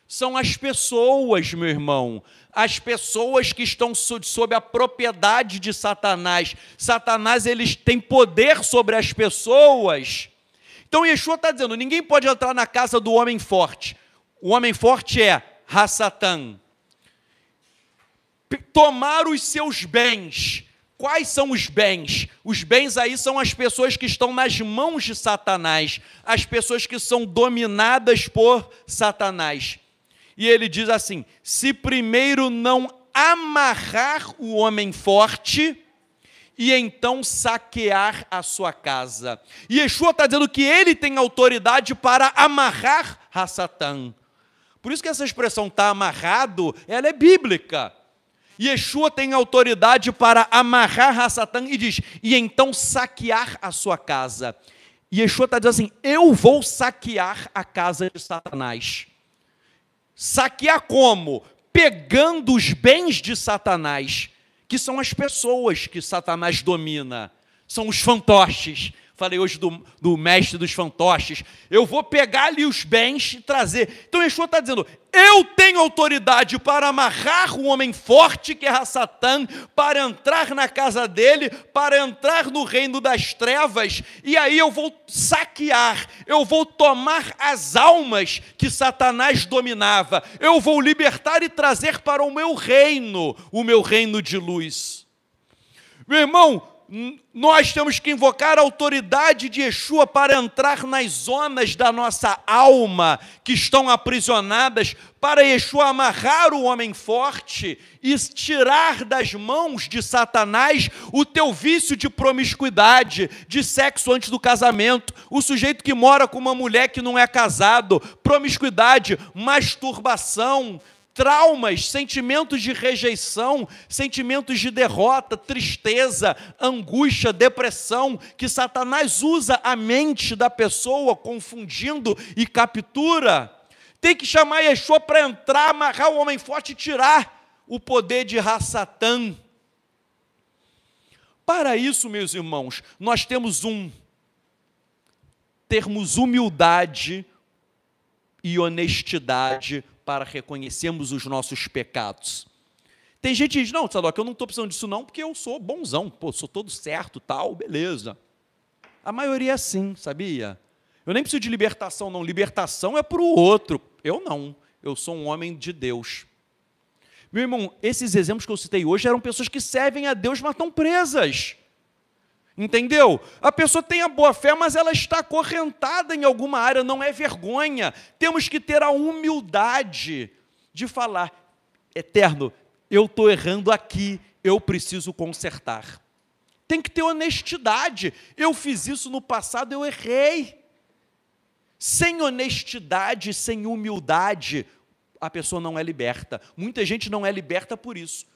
são as pessoas, meu irmão, as pessoas que estão sob a propriedade de Satanás. Satanás eles tem poder sobre as pessoas. Então Yeshua está dizendo: ninguém pode entrar na casa do homem forte. O homem forte é Hassatan. Tomar os seus bens. Quais são os bens? Os bens aí são as pessoas que estão nas mãos de Satanás, as pessoas que são dominadas por Satanás e ele diz assim: se primeiro não amarrar o homem forte, e então saquear a sua casa. E Yeshua está dizendo que ele tem autoridade para amarrar a Satã. Por isso que essa expressão está amarrado, ela é bíblica. Yeshua tem autoridade para amarrar a Satã e diz, e então saquear a sua casa. Yeshua está dizendo assim: eu vou saquear a casa de Satanás. Saquear como? Pegando os bens de Satanás, que são as pessoas que Satanás domina, são os fantoches, falei hoje do, do mestre dos fantoches. Eu vou pegar ali os bens e trazer. Então Yeshua está dizendo: eu tenho autoridade para amarrar um homem forte que é Satã, para entrar na casa dele, para entrar no reino das trevas, e aí eu vou saquear, eu vou tomar as almas que Satanás dominava, eu vou libertar e trazer para o meu reino, o meu reino de luz. Meu irmão, nós temos que invocar a autoridade de Yeshua para entrar nas zonas da nossa alma que estão aprisionadas, para Yeshua amarrar o homem forte e tirar das mãos de Satanás o teu vício de promiscuidade, de sexo antes do casamento, o sujeito que mora com uma mulher que não é casado, promiscuidade, masturbação, traumas, sentimentos de rejeição, sentimentos de derrota, tristeza, angústia, depressão, que Satanás usa a mente da pessoa confundindo e captura. Tem que chamar Yeshua para entrar, amarrar o homem forte e tirar o poder de Ra-Satã. Para isso, meus irmãos, nós temos um termos humildade e honestidade para reconhecermos os nossos pecados. Tem gente que diz, não, Sadoc, eu não estou precisando disso não, porque eu sou bonzão, pô, sou todo certo, tal, beleza. A maioria é sim, sabia? Eu nem preciso de libertação, não. Libertação é para o outro. Eu não. Eu sou um homem de Deus. Meu irmão, esses exemplos que eu citei hoje eram pessoas que servem a Deus, mas estão presas. Entendeu? A pessoa tem a boa fé, mas ela está acorrentada em alguma área, não é vergonha. Temos que ter a humildade de falar: Eterno, eu estou errando aqui, eu preciso consertar. Tem que ter honestidade. Eu fiz isso no passado, eu errei. Sem honestidade, sem humildade, a pessoa não é liberta. Muita gente não é liberta por isso.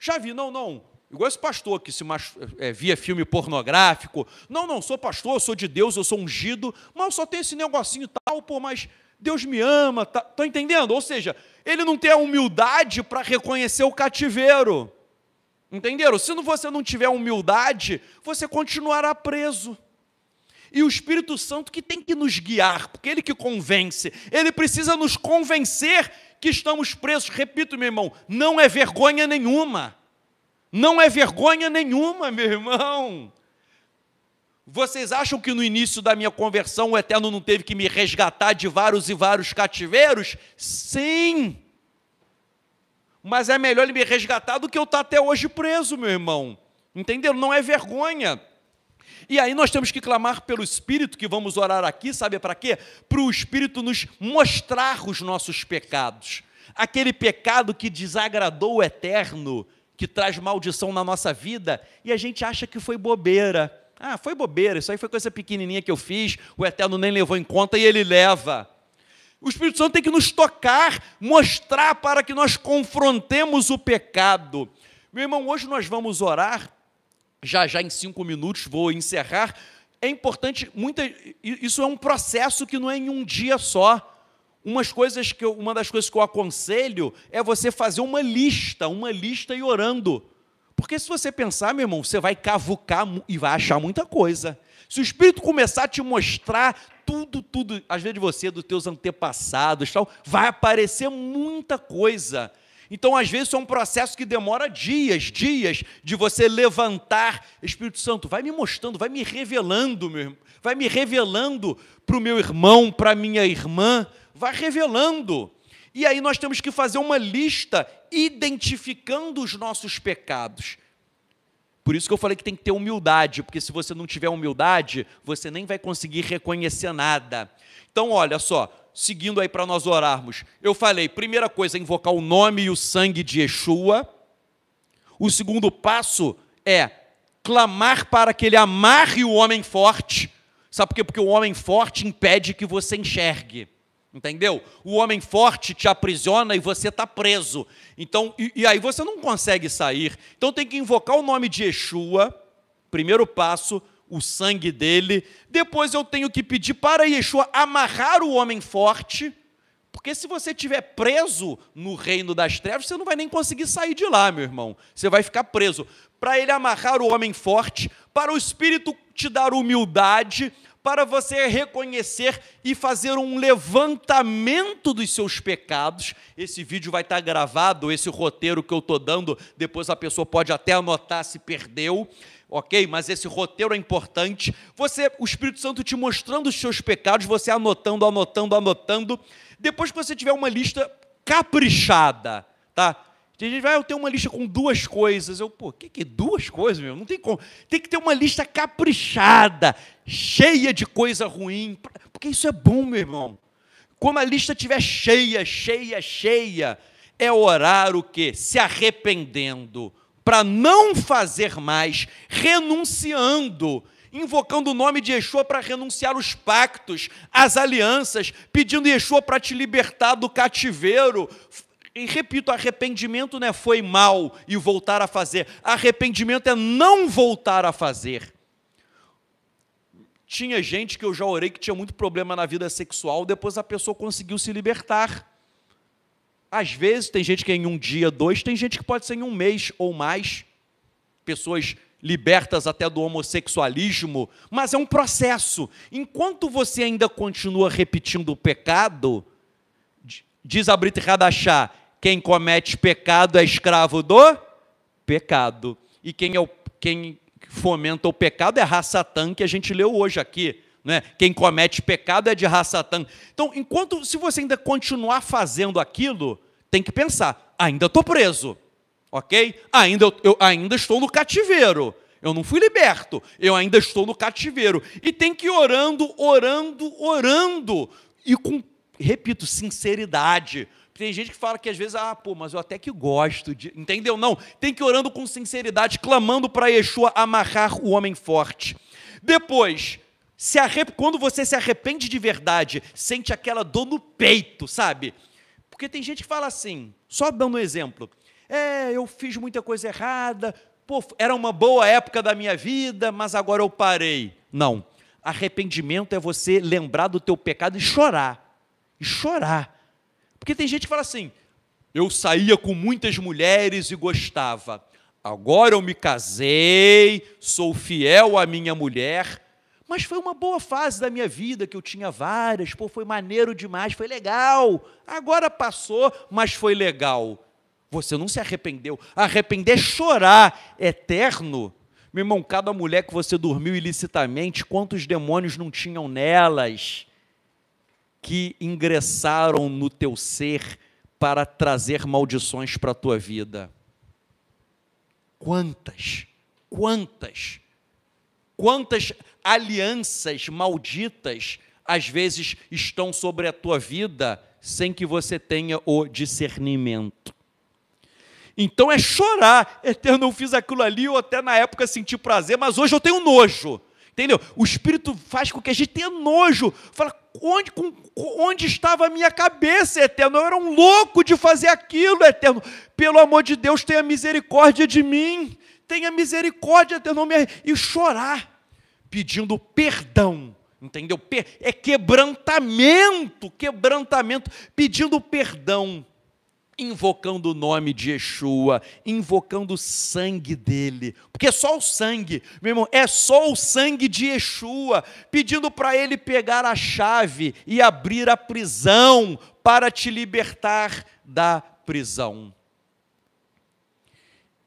Já vi, não, não Igual esse pastor que se é, via filme pornográfico. Não, não, sou pastor, eu sou de Deus, eu sou ungido, mas eu só tenho esse negocinho tal, pô, mas Deus me ama, tá, tá entendendo? Ou seja, ele não tem a humildade para reconhecer o cativeiro. Entenderam? Se você não tiver humildade, você continuará preso. E o Espírito Santo que tem que nos guiar, porque ele que convence, ele precisa nos convencer que estamos presos. Repito, meu irmão, não é vergonha nenhuma. Não é vergonha nenhuma, meu irmão. Vocês acham que no início da minha conversão o Eterno não teve que me resgatar de vários e vários cativeiros? Sim. Mas é melhor ele me resgatar do que eu estar até hoje preso, meu irmão. Entenderam? Não é vergonha. E aí nós temos que clamar pelo Espírito, que vamos orar aqui, sabe para quê? Para o Espírito nos mostrar os nossos pecados. Aquele pecado que desagradou o Eterno que traz maldição na nossa vida e a gente acha que foi bobeira. Ah, foi bobeira, isso aí foi coisa pequenininha que eu fiz, o Eterno nem levou em conta e ele leva. O Espírito Santo tem que nos tocar, mostrar para que nós confrontemos o pecado. Meu irmão, hoje nós vamos orar, já já em cinco minutos vou encerrar. É importante, muita, isso é um processo que não é em um dia só umas coisas que eu, uma das coisas que eu aconselho é você fazer uma lista, uma lista e orando. Porque se você pensar, meu irmão, você vai cavucar e vai achar muita coisa. Se o Espírito começar a te mostrar tudo, tudo, às vezes de você, dos teus antepassados, tal, vai aparecer muita coisa. Então, às vezes, isso é um processo que demora dias, dias, de você levantar. Espírito Santo, vai me mostrando, vai me revelando, meu irmão, vai me revelando para o meu irmão, para a minha irmã, vai revelando. E aí nós temos que fazer uma lista identificando os nossos pecados. Por isso que eu falei que tem que ter humildade, porque se você não tiver humildade, você nem vai conseguir reconhecer nada. Então, olha só, seguindo aí para nós orarmos. Eu falei, primeira coisa, invocar o nome e o sangue de Yeshua. O segundo passo é clamar para que ele amarre o homem forte. Sabe por quê? Porque o homem forte impede que você enxergue. Entendeu? O homem forte te aprisiona e você está preso. Então, e, e, aí você não consegue sair. Então tem que invocar o nome de Yeshua, primeiro passo, o sangue dele. Depois eu tenho que pedir para Yeshua amarrar o homem forte, porque se você estiver preso no reino das trevas, você não vai nem conseguir sair de lá, meu irmão. Você vai ficar preso. Para ele amarrar o homem forte, para o espírito te dar humildade, para você reconhecer e fazer um levantamento dos seus pecados. Esse vídeo vai estar gravado, esse roteiro que eu estou dando, depois a pessoa pode até anotar se perdeu ok? Mas esse roteiro é importante. Você, o Espírito Santo te mostrando os seus pecados, você anotando, anotando, anotando. Depois que você tiver uma lista caprichada, tá? Tem gente vai, ah, eu tenho uma lista com duas coisas. Eu, pô, o que, que é duas coisas, meu? Não tem como. Tem que ter uma lista caprichada, cheia de coisa ruim, porque isso é bom, meu irmão. Como a lista estiver cheia, cheia, cheia, é orar o quê? Se arrependendo, para não fazer mais, renunciando, invocando o nome de Yeshua para renunciar os pactos, as alianças, pedindo Yeshua para te libertar do cativeiro, e repito, arrependimento não é foi mal e voltar a fazer. Arrependimento é não voltar a fazer. Tinha gente que eu já orei que tinha muito problema na vida sexual, depois a pessoa conseguiu se libertar. Às vezes tem gente que é em um dia, dois, tem gente que pode ser em um mês ou mais. Pessoas libertas até do homossexualismo, mas é um processo. Enquanto você ainda continua repetindo o pecado, Diz a Brit Radachá: quem comete pecado é escravo do pecado. E quem, é o, quem fomenta o pecado é Rassatã, que a gente leu hoje aqui. Né? Quem comete pecado é de Rassatã. Então, enquanto se você ainda continuar fazendo aquilo, tem que pensar: ainda estou preso, ok? Ainda, eu, eu ainda estou no cativeiro. Eu não fui liberto, eu ainda estou no cativeiro. E tem que ir orando, orando, orando, e com repito, sinceridade. Tem gente que fala que às vezes, ah, pô, mas eu até que gosto de. Entendeu? Não. Tem que ir orando com sinceridade, clamando para Yeshua amarrar o homem forte. Depois, se arre quando você se arrepende de verdade, sente aquela dor no peito, sabe? Porque tem gente que fala assim, só dando um exemplo. É, eu fiz muita coisa errada, pô, era uma boa época da minha vida, mas agora eu parei. Não. Arrependimento é você lembrar do teu pecado e chorar e chorar. Porque tem gente que fala assim: eu saía com muitas mulheres e gostava. Agora eu me casei, sou fiel à minha mulher, mas foi uma boa fase da minha vida que eu tinha várias, pô, foi maneiro demais, foi legal. Agora passou, mas foi legal. Você não se arrependeu. Arrepender é chorar é eterno. Meu irmão, cada mulher que você dormiu ilicitamente, quantos demônios não tinham nelas? que ingressaram no teu ser para trazer maldições para a tua vida. Quantas, quantas, quantas alianças malditas às vezes estão sobre a tua vida sem que você tenha o discernimento. Então é chorar, eterno, é eu não fiz aquilo ali, eu até na época senti prazer, mas hoje eu tenho nojo. Entendeu? O Espírito faz com que a gente tenha nojo. Fala, onde, onde estava a minha cabeça, Eterno? Eu era um louco de fazer aquilo, Eterno. Pelo amor de Deus, tenha misericórdia de mim. Tenha misericórdia, Eterno. Me... E chorar, pedindo perdão. Entendeu? É quebrantamento, quebrantamento, pedindo perdão invocando o nome de Yeshua, invocando o sangue dele, porque é só o sangue, meu irmão, é só o sangue de Yeshua, pedindo para ele pegar a chave e abrir a prisão para te libertar da prisão.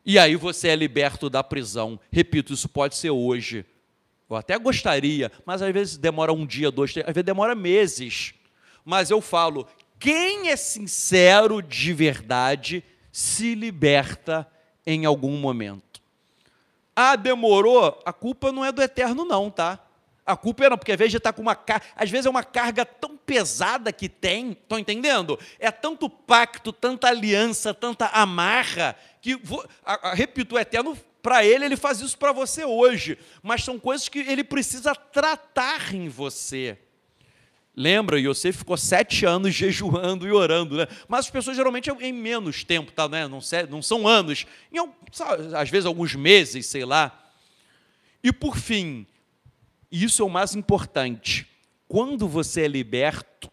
E aí você é liberto da prisão. Repito, isso pode ser hoje. Eu até gostaria, mas às vezes demora um dia, dois, três, às vezes demora meses. Mas eu falo quem é sincero de verdade se liberta em algum momento. Ah, demorou? A culpa não é do eterno, não, tá? A culpa é não, porque às vezes está com uma carga, às vezes é uma carga tão pesada que tem, estão entendendo? É tanto pacto, tanta aliança, tanta amarra, que, vou, a, a, repito, o eterno, para ele, ele faz isso para você hoje, mas são coisas que ele precisa tratar em você. Lembra, Yosef ficou sete anos jejuando e orando, né? Mas as pessoas geralmente é em menos tempo, tá, né? não, não são anos, em, às vezes alguns meses, sei lá. E por fim, isso é o mais importante, quando você é liberto,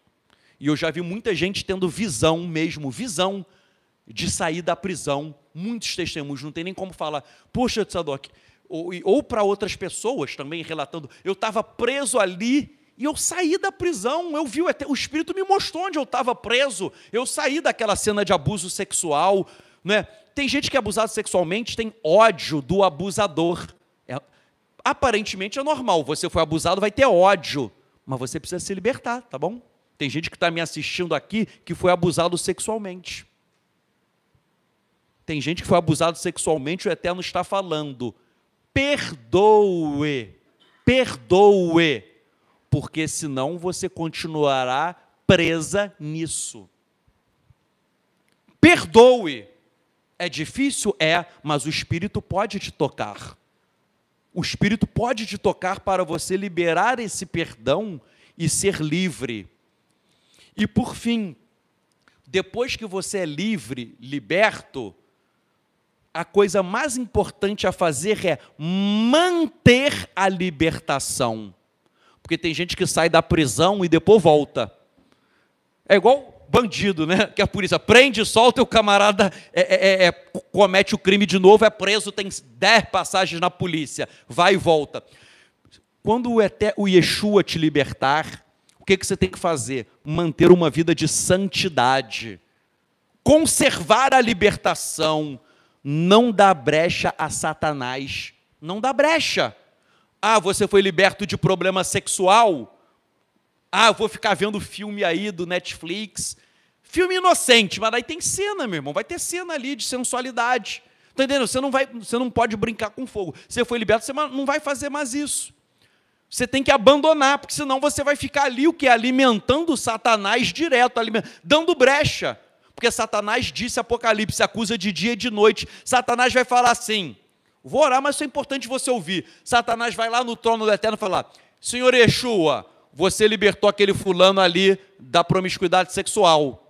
e eu já vi muita gente tendo visão mesmo, visão de sair da prisão, muitos testemunhos, não tem nem como falar, poxa, Tzadok, ou, ou para outras pessoas também relatando, eu estava preso ali e eu saí da prisão, eu vi, o Espírito me mostrou onde eu estava preso. Eu saí daquela cena de abuso sexual. Né? Tem gente que é abusada sexualmente, tem ódio do abusador. É, aparentemente é normal, você foi abusado, vai ter ódio. Mas você precisa se libertar, tá bom? Tem gente que está me assistindo aqui que foi abusado sexualmente. Tem gente que foi abusado sexualmente, o Eterno está falando. Perdoe, perdoe porque senão você continuará presa nisso. Perdoe. É difícil? É, mas o Espírito pode te tocar. O Espírito pode te tocar para você liberar esse perdão e ser livre. E por fim, depois que você é livre, liberto, a coisa mais importante a fazer é manter a libertação. Porque tem gente que sai da prisão e depois volta. É igual bandido, né? Que a polícia prende, solta e o camarada é, é, é, é, comete o crime de novo, é preso, tem dez passagens na polícia, vai e volta. Quando o, Ete, o Yeshua te libertar, o que, que você tem que fazer? Manter uma vida de santidade, conservar a libertação, não dá brecha a Satanás, não dá brecha. Ah, você foi liberto de problema sexual? Ah, vou ficar vendo filme aí do Netflix. Filme inocente, mas aí tem cena, meu irmão. Vai ter cena ali de sensualidade. Tá entendendo? Você não, vai, você não pode brincar com fogo. Você foi liberto, você não vai fazer mais isso. Você tem que abandonar, porque senão você vai ficar ali o que? Alimentando Satanás direto, dando brecha. Porque Satanás disse, Apocalipse acusa de dia e de noite. Satanás vai falar assim: Vou orar, mas isso é importante você ouvir. Satanás vai lá no trono do Eterno e fala: Senhor Yeshua, você libertou aquele fulano ali da promiscuidade sexual.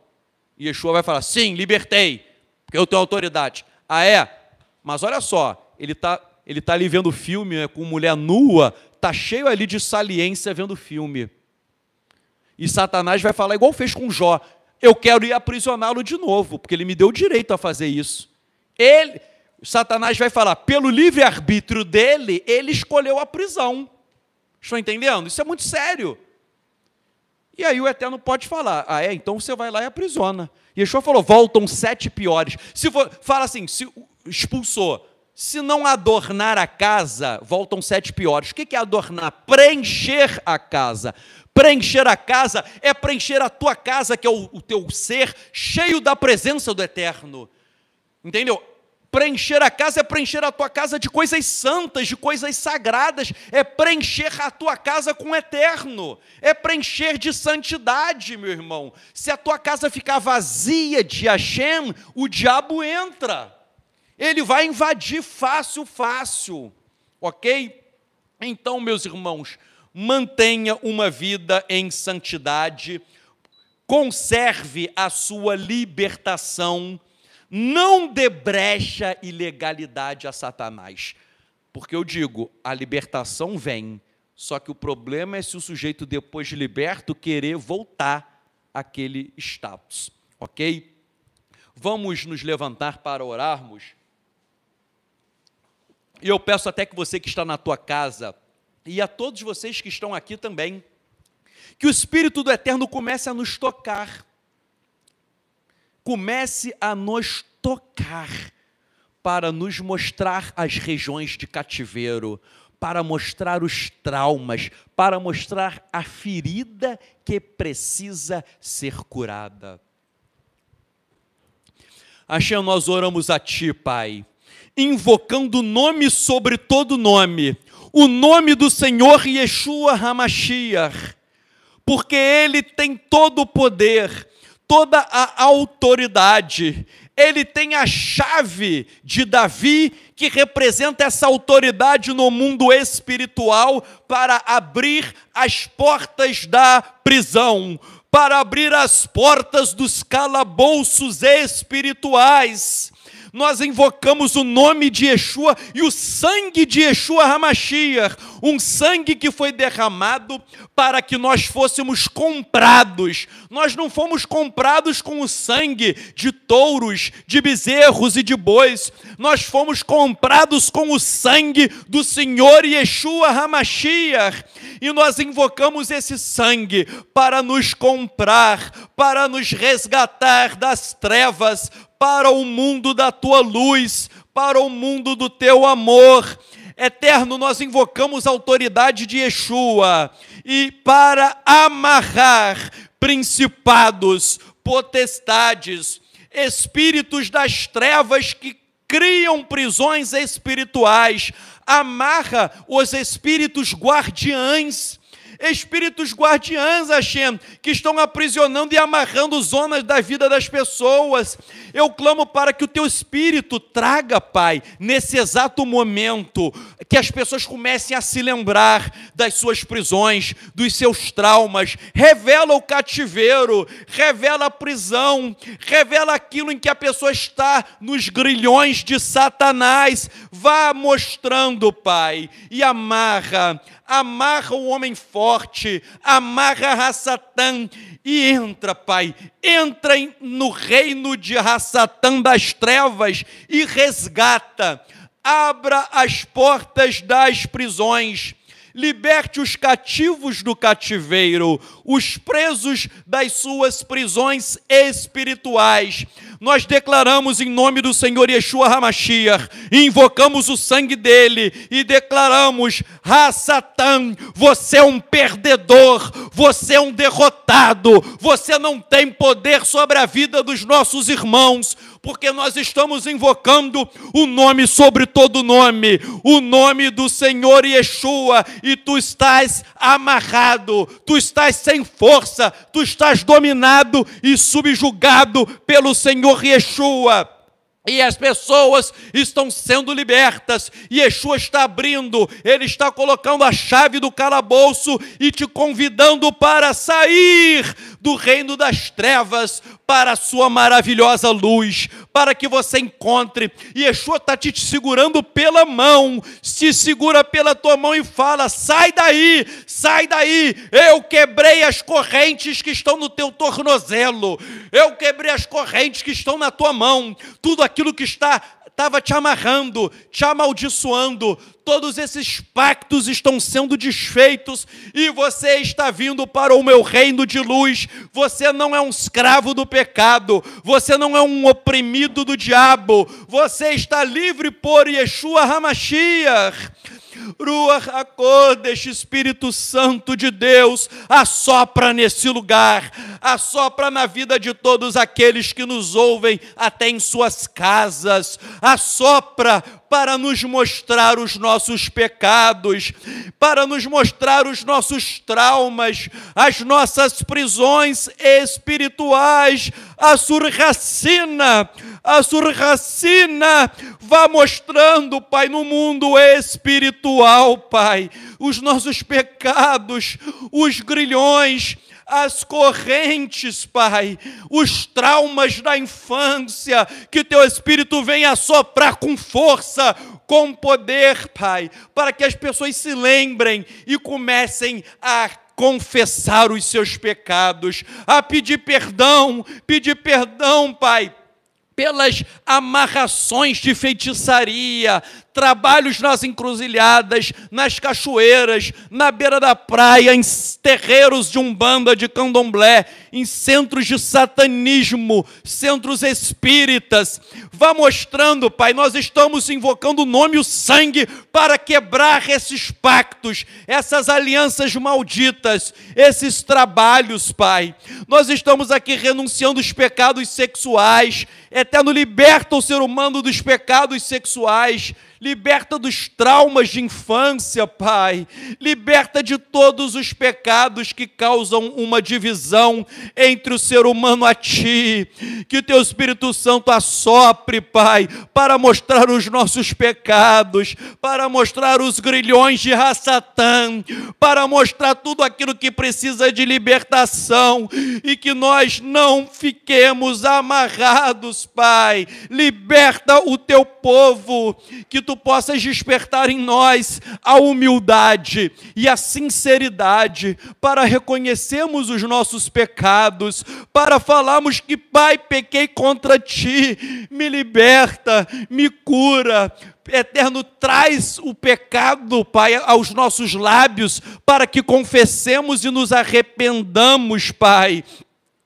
E Yeshua vai falar: Sim, libertei, porque eu tenho autoridade. Ah, é? Mas olha só, ele está ele tá ali vendo filme né, com mulher nua, tá cheio ali de saliência vendo filme. E Satanás vai falar, igual fez com Jó: Eu quero ir aprisioná-lo de novo, porque ele me deu o direito a fazer isso. Ele, Satanás vai falar, pelo livre-arbítrio dele, ele escolheu a prisão. Estão entendendo? Isso é muito sério. E aí o Eterno pode falar, ah é, então você vai lá e aprisiona. E Yeshua falou, voltam sete piores. Se for, fala assim, se expulsou, se não adornar a casa, voltam sete piores. O que é adornar? Preencher a casa. Preencher a casa é preencher a tua casa, que é o, o teu ser, cheio da presença do Eterno. Entendeu? Preencher a casa é preencher a tua casa de coisas santas, de coisas sagradas, é preencher a tua casa com o eterno, é preencher de santidade, meu irmão. Se a tua casa ficar vazia de Hashem, o diabo entra, ele vai invadir fácil, fácil, ok? Então, meus irmãos, mantenha uma vida em santidade, conserve a sua libertação não dê brecha e legalidade a Satanás. Porque eu digo, a libertação vem, só que o problema é se o sujeito, depois de liberto, querer voltar àquele status, ok? Vamos nos levantar para orarmos. E eu peço até que você que está na tua casa, e a todos vocês que estão aqui também, que o Espírito do Eterno comece a nos tocar comece a nos tocar para nos mostrar as regiões de cativeiro, para mostrar os traumas, para mostrar a ferida que precisa ser curada. Achei, nós oramos a Ti, Pai, invocando o nome sobre todo nome, o nome do Senhor Yeshua Hamashiach, porque Ele tem todo o poder toda a autoridade. Ele tem a chave de Davi, que representa essa autoridade no mundo espiritual, para abrir as portas da prisão, para abrir as portas dos calabouços espirituais nós invocamos o nome de Yeshua e o sangue de Yeshua Hamashiach, um sangue que foi derramado para que nós fôssemos comprados. Nós não fomos comprados com o sangue de touros, de bezerros e de bois, nós fomos comprados com o sangue do Senhor Yeshua Hamashiach, e nós invocamos esse sangue para nos comprar, para nos resgatar das trevas, para o mundo da tua luz, para o mundo do teu amor. Eterno, nós invocamos a autoridade de Yeshua e para amarrar principados, potestades, espíritos das trevas que criam prisões espirituais, amarra os espíritos guardiães espíritos guardiãs, Hashem, que estão aprisionando e amarrando zonas da vida das pessoas. Eu clamo para que o teu espírito traga, Pai, nesse exato momento, que as pessoas comecem a se lembrar das suas prisões, dos seus traumas. Revela o cativeiro, revela a prisão, revela aquilo em que a pessoa está nos grilhões de Satanás. Vá mostrando, Pai, e amarra amarra o homem forte, amarra Rassatã e entra, Pai, entra no reino de Rassatã das trevas e resgata, abra as portas das prisões liberte os cativos do cativeiro, os presos das suas prisões espirituais. Nós declaramos em nome do Senhor Yeshua Hamashiach, invocamos o sangue dele e declaramos: Ha Satã, você é um perdedor, você é um derrotado, você não tem poder sobre a vida dos nossos irmãos porque nós estamos invocando o nome sobre todo nome, o nome do Senhor Yeshua, e tu estás amarrado, tu estás sem força, tu estás dominado e subjugado pelo Senhor Yeshua. E as pessoas estão sendo libertas. Yeshua está abrindo, ele está colocando a chave do calabouço e te convidando para sair do reino das trevas para a sua maravilhosa luz, para que você encontre. E Yeshua está te segurando pela mão, se segura pela tua mão e fala: sai daí, sai daí. Eu quebrei as correntes que estão no teu tornozelo, eu quebrei as correntes que estão na tua mão, tudo aquilo que está estava te amarrando, te amaldiçoando. Todos esses pactos estão sendo desfeitos e você está vindo para o meu reino de luz. Você não é um escravo do pecado, você não é um oprimido do diabo, você está livre por Yeshua Hamashiach. Ruach HaKodesh, Espírito Santo de Deus, assopra nesse lugar, assopra na vida de todos aqueles que nos ouvem, até em suas casas, assopra, para nos mostrar os nossos pecados, para nos mostrar os nossos traumas, as nossas prisões espirituais. A surracina, a surracina, vá mostrando, Pai, no mundo espiritual, Pai, os nossos pecados, os grilhões as correntes, Pai, os traumas da infância, que teu Espírito venha soprar com força, com poder, Pai, para que as pessoas se lembrem e comecem a confessar os seus pecados, a pedir perdão, pedir perdão, Pai pelas amarrações de feitiçaria, trabalhos nas encruzilhadas, nas cachoeiras, na beira da praia, em terreiros de umbanda, de candomblé, em centros de satanismo, centros espíritas. Vá mostrando, Pai, nós estamos invocando o nome e o sangue para quebrar esses pactos, essas alianças malditas, esses trabalhos, Pai. Nós estamos aqui renunciando os pecados sexuais, é Eterno liberta o ser humano dos pecados sexuais, liberta dos traumas de infância, Pai, liberta de todos os pecados que causam uma divisão entre o ser humano a Ti, que o Teu Espírito Santo assopre, Pai, para mostrar os nossos pecados, para mostrar os grilhões de Rassatã, para mostrar tudo aquilo que precisa de libertação e que nós não fiquemos amarrados, Pai, liberta o Teu povo, que tu possas despertar em nós a humildade e a sinceridade para reconhecermos os nossos pecados, para falarmos que, Pai, pequei contra ti, me liberta, me cura. Eterno, traz o pecado, Pai, aos nossos lábios, para que confessemos e nos arrependamos, Pai.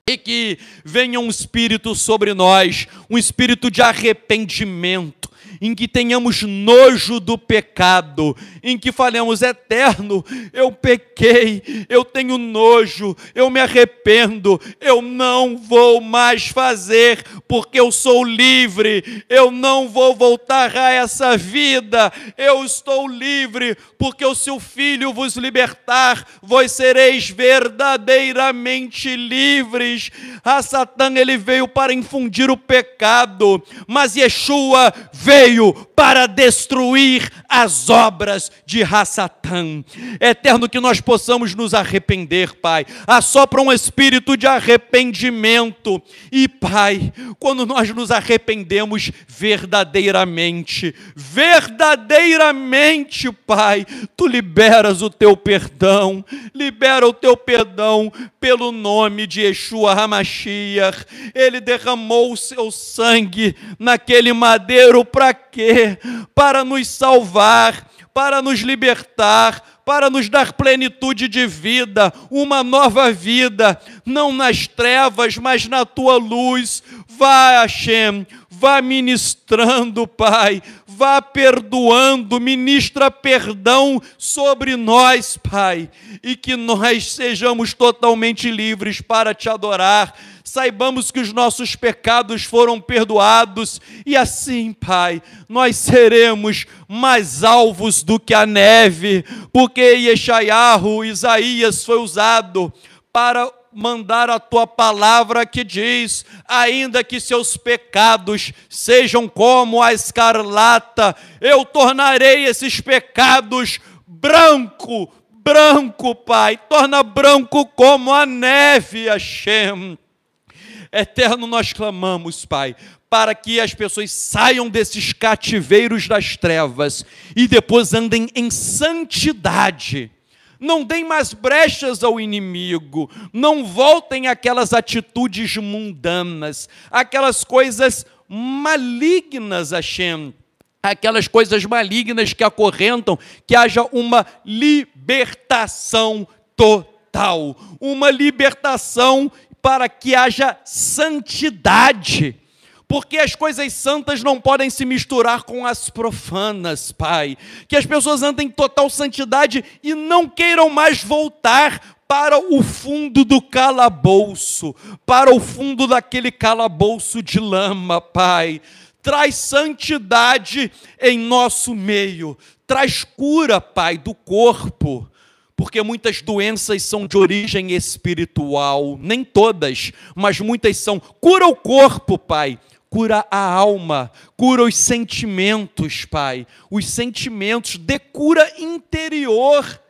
E que venha um espírito sobre nós, um espírito de arrependimento em que tenhamos nojo do pecado, em que falemos, eterno, eu pequei, eu tenho nojo, eu me arrependo, eu não vou mais fazer, porque eu sou livre, eu não vou voltar a essa vida, eu estou livre, porque se o Filho vos libertar, vós sereis verdadeiramente livres. A Satã ele veio para infundir o pecado, mas Yeshua veio veio para destruir as obras de Rassatã. É eterno, que nós possamos nos arrepender, Pai. Assopra um espírito de arrependimento. E, Pai, quando nós nos arrependemos verdadeiramente, verdadeiramente, Pai, tu liberas o teu perdão, libera o teu perdão pelo nome de Yeshua Hamashiach. Ele derramou o seu sangue naquele madeiro para quê? Para nos salvar, para nos libertar, para nos dar plenitude de vida, uma nova vida, não nas trevas, mas na tua luz. Vá, Hashem, vá ministrando, Pai, vá perdoando, ministra perdão sobre nós, Pai, e que nós sejamos totalmente livres para te adorar saibamos que os nossos pecados foram perdoados e assim, Pai, nós seremos mais alvos do que a neve, porque Yeshayahu, Isaías foi usado para mandar a tua palavra que diz: ainda que seus pecados sejam como a escarlata, eu tornarei esses pecados branco, branco, Pai, torna branco como a neve, Hashem. Eterno, nós clamamos, Pai, para que as pessoas saiam desses cativeiros das trevas e depois andem em santidade. Não deem mais brechas ao inimigo, não voltem aquelas atitudes mundanas, aquelas coisas malignas, Hashem, aquelas coisas malignas que acorrentam, que haja uma libertação total, uma libertação para que haja santidade porque as coisas santas não podem se misturar com as profanas, Pai. Que as pessoas andem em total santidade e não queiram mais voltar para o fundo do calabouço, para o fundo daquele calabouço de lama, Pai. Traz santidade em nosso meio, traz cura, Pai, do corpo porque muitas doenças são de origem espiritual, nem todas, mas muitas são. Cura o corpo, Pai, cura a alma, cura os sentimentos, Pai, os sentimentos de cura interior,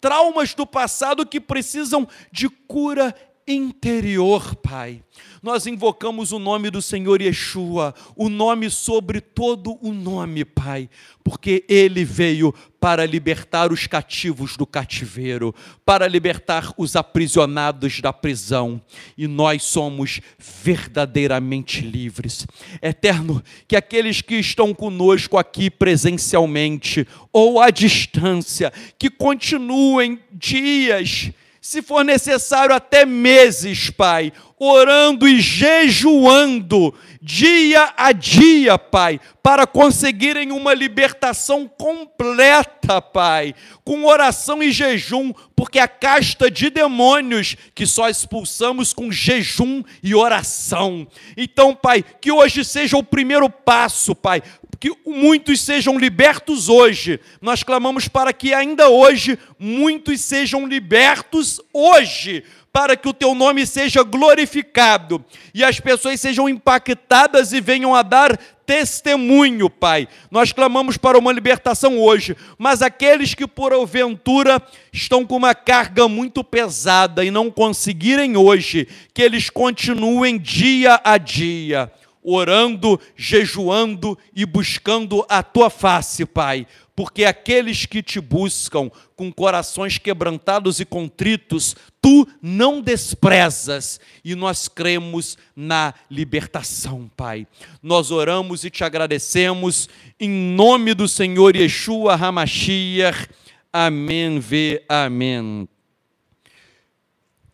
traumas do passado que precisam de cura interior, Pai nós invocamos o nome do Senhor Yeshua, o nome sobre todo o nome, Pai, porque ele veio para libertar os cativos do cativeiro, para libertar os aprisionados da prisão, e nós somos verdadeiramente livres. Eterno, que aqueles que estão conosco aqui presencialmente ou à distância, que continuem dias se for necessário, até meses, Pai, orando e jejuando, dia a dia, Pai, para conseguirem uma libertação completa, Pai, com oração e jejum, porque a casta de demônios que só expulsamos com jejum e oração. Então, Pai, que hoje seja o primeiro passo, Pai, que muitos sejam libertos hoje. Nós clamamos para que ainda hoje muitos sejam libertos hoje, para que o teu nome seja glorificado e as pessoas sejam impactadas e venham a dar testemunho, Pai. Nós clamamos para uma libertação hoje, mas aqueles que porventura estão com uma carga muito pesada e não conseguirem hoje, que eles continuem dia a dia orando, jejuando e buscando a tua face, Pai, porque aqueles que te buscam com corações quebrantados e contritos, tu não desprezas, e nós cremos na libertação, Pai. Nós oramos e te agradecemos em nome do Senhor Yeshua Hamashiach. Amém, vê, amém.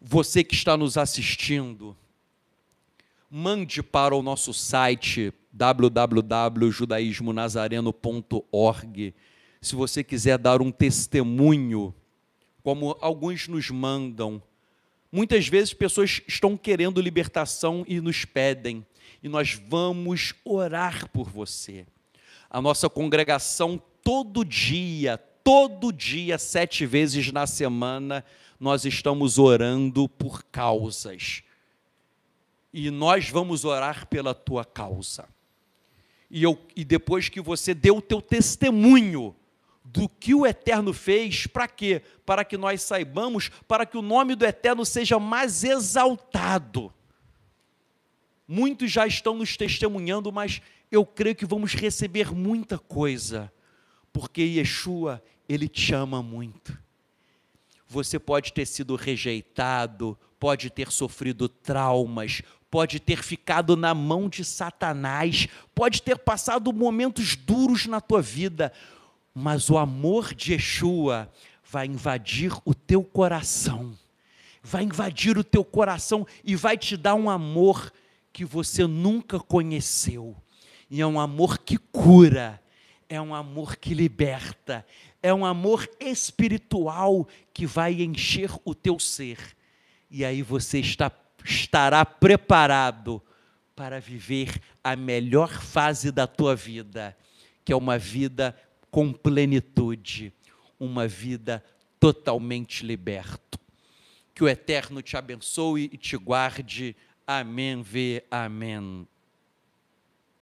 Você que está nos assistindo, mande para o nosso site www.judaismonazareno.org se você quiser dar um testemunho, como alguns nos mandam. Muitas vezes pessoas estão querendo libertação e nos pedem, e nós vamos orar por você. A nossa congregação, todo dia, todo dia, sete vezes na semana, nós estamos orando por causas e nós vamos orar pela tua causa. E, eu, e depois que você deu o teu testemunho do que o Eterno fez, para quê? Para que nós saibamos, para que o nome do Eterno seja mais exaltado. Muitos já estão nos testemunhando, mas eu creio que vamos receber muita coisa, porque Yeshua, ele te ama muito. Você pode ter sido rejeitado, pode ter sofrido traumas, pode ter ficado na mão de Satanás, pode ter passado momentos duros na tua vida, mas o amor de Yeshua vai invadir o teu coração, vai invadir o teu coração e vai te dar um amor que você nunca conheceu. E é um amor que cura, é um amor que liberta, é um amor espiritual que vai encher o teu ser. E aí você está estará preparado para viver a melhor fase da tua vida, que é uma vida com plenitude, uma vida totalmente liberto. Que o Eterno te abençoe e te guarde. Amém, vê, amém.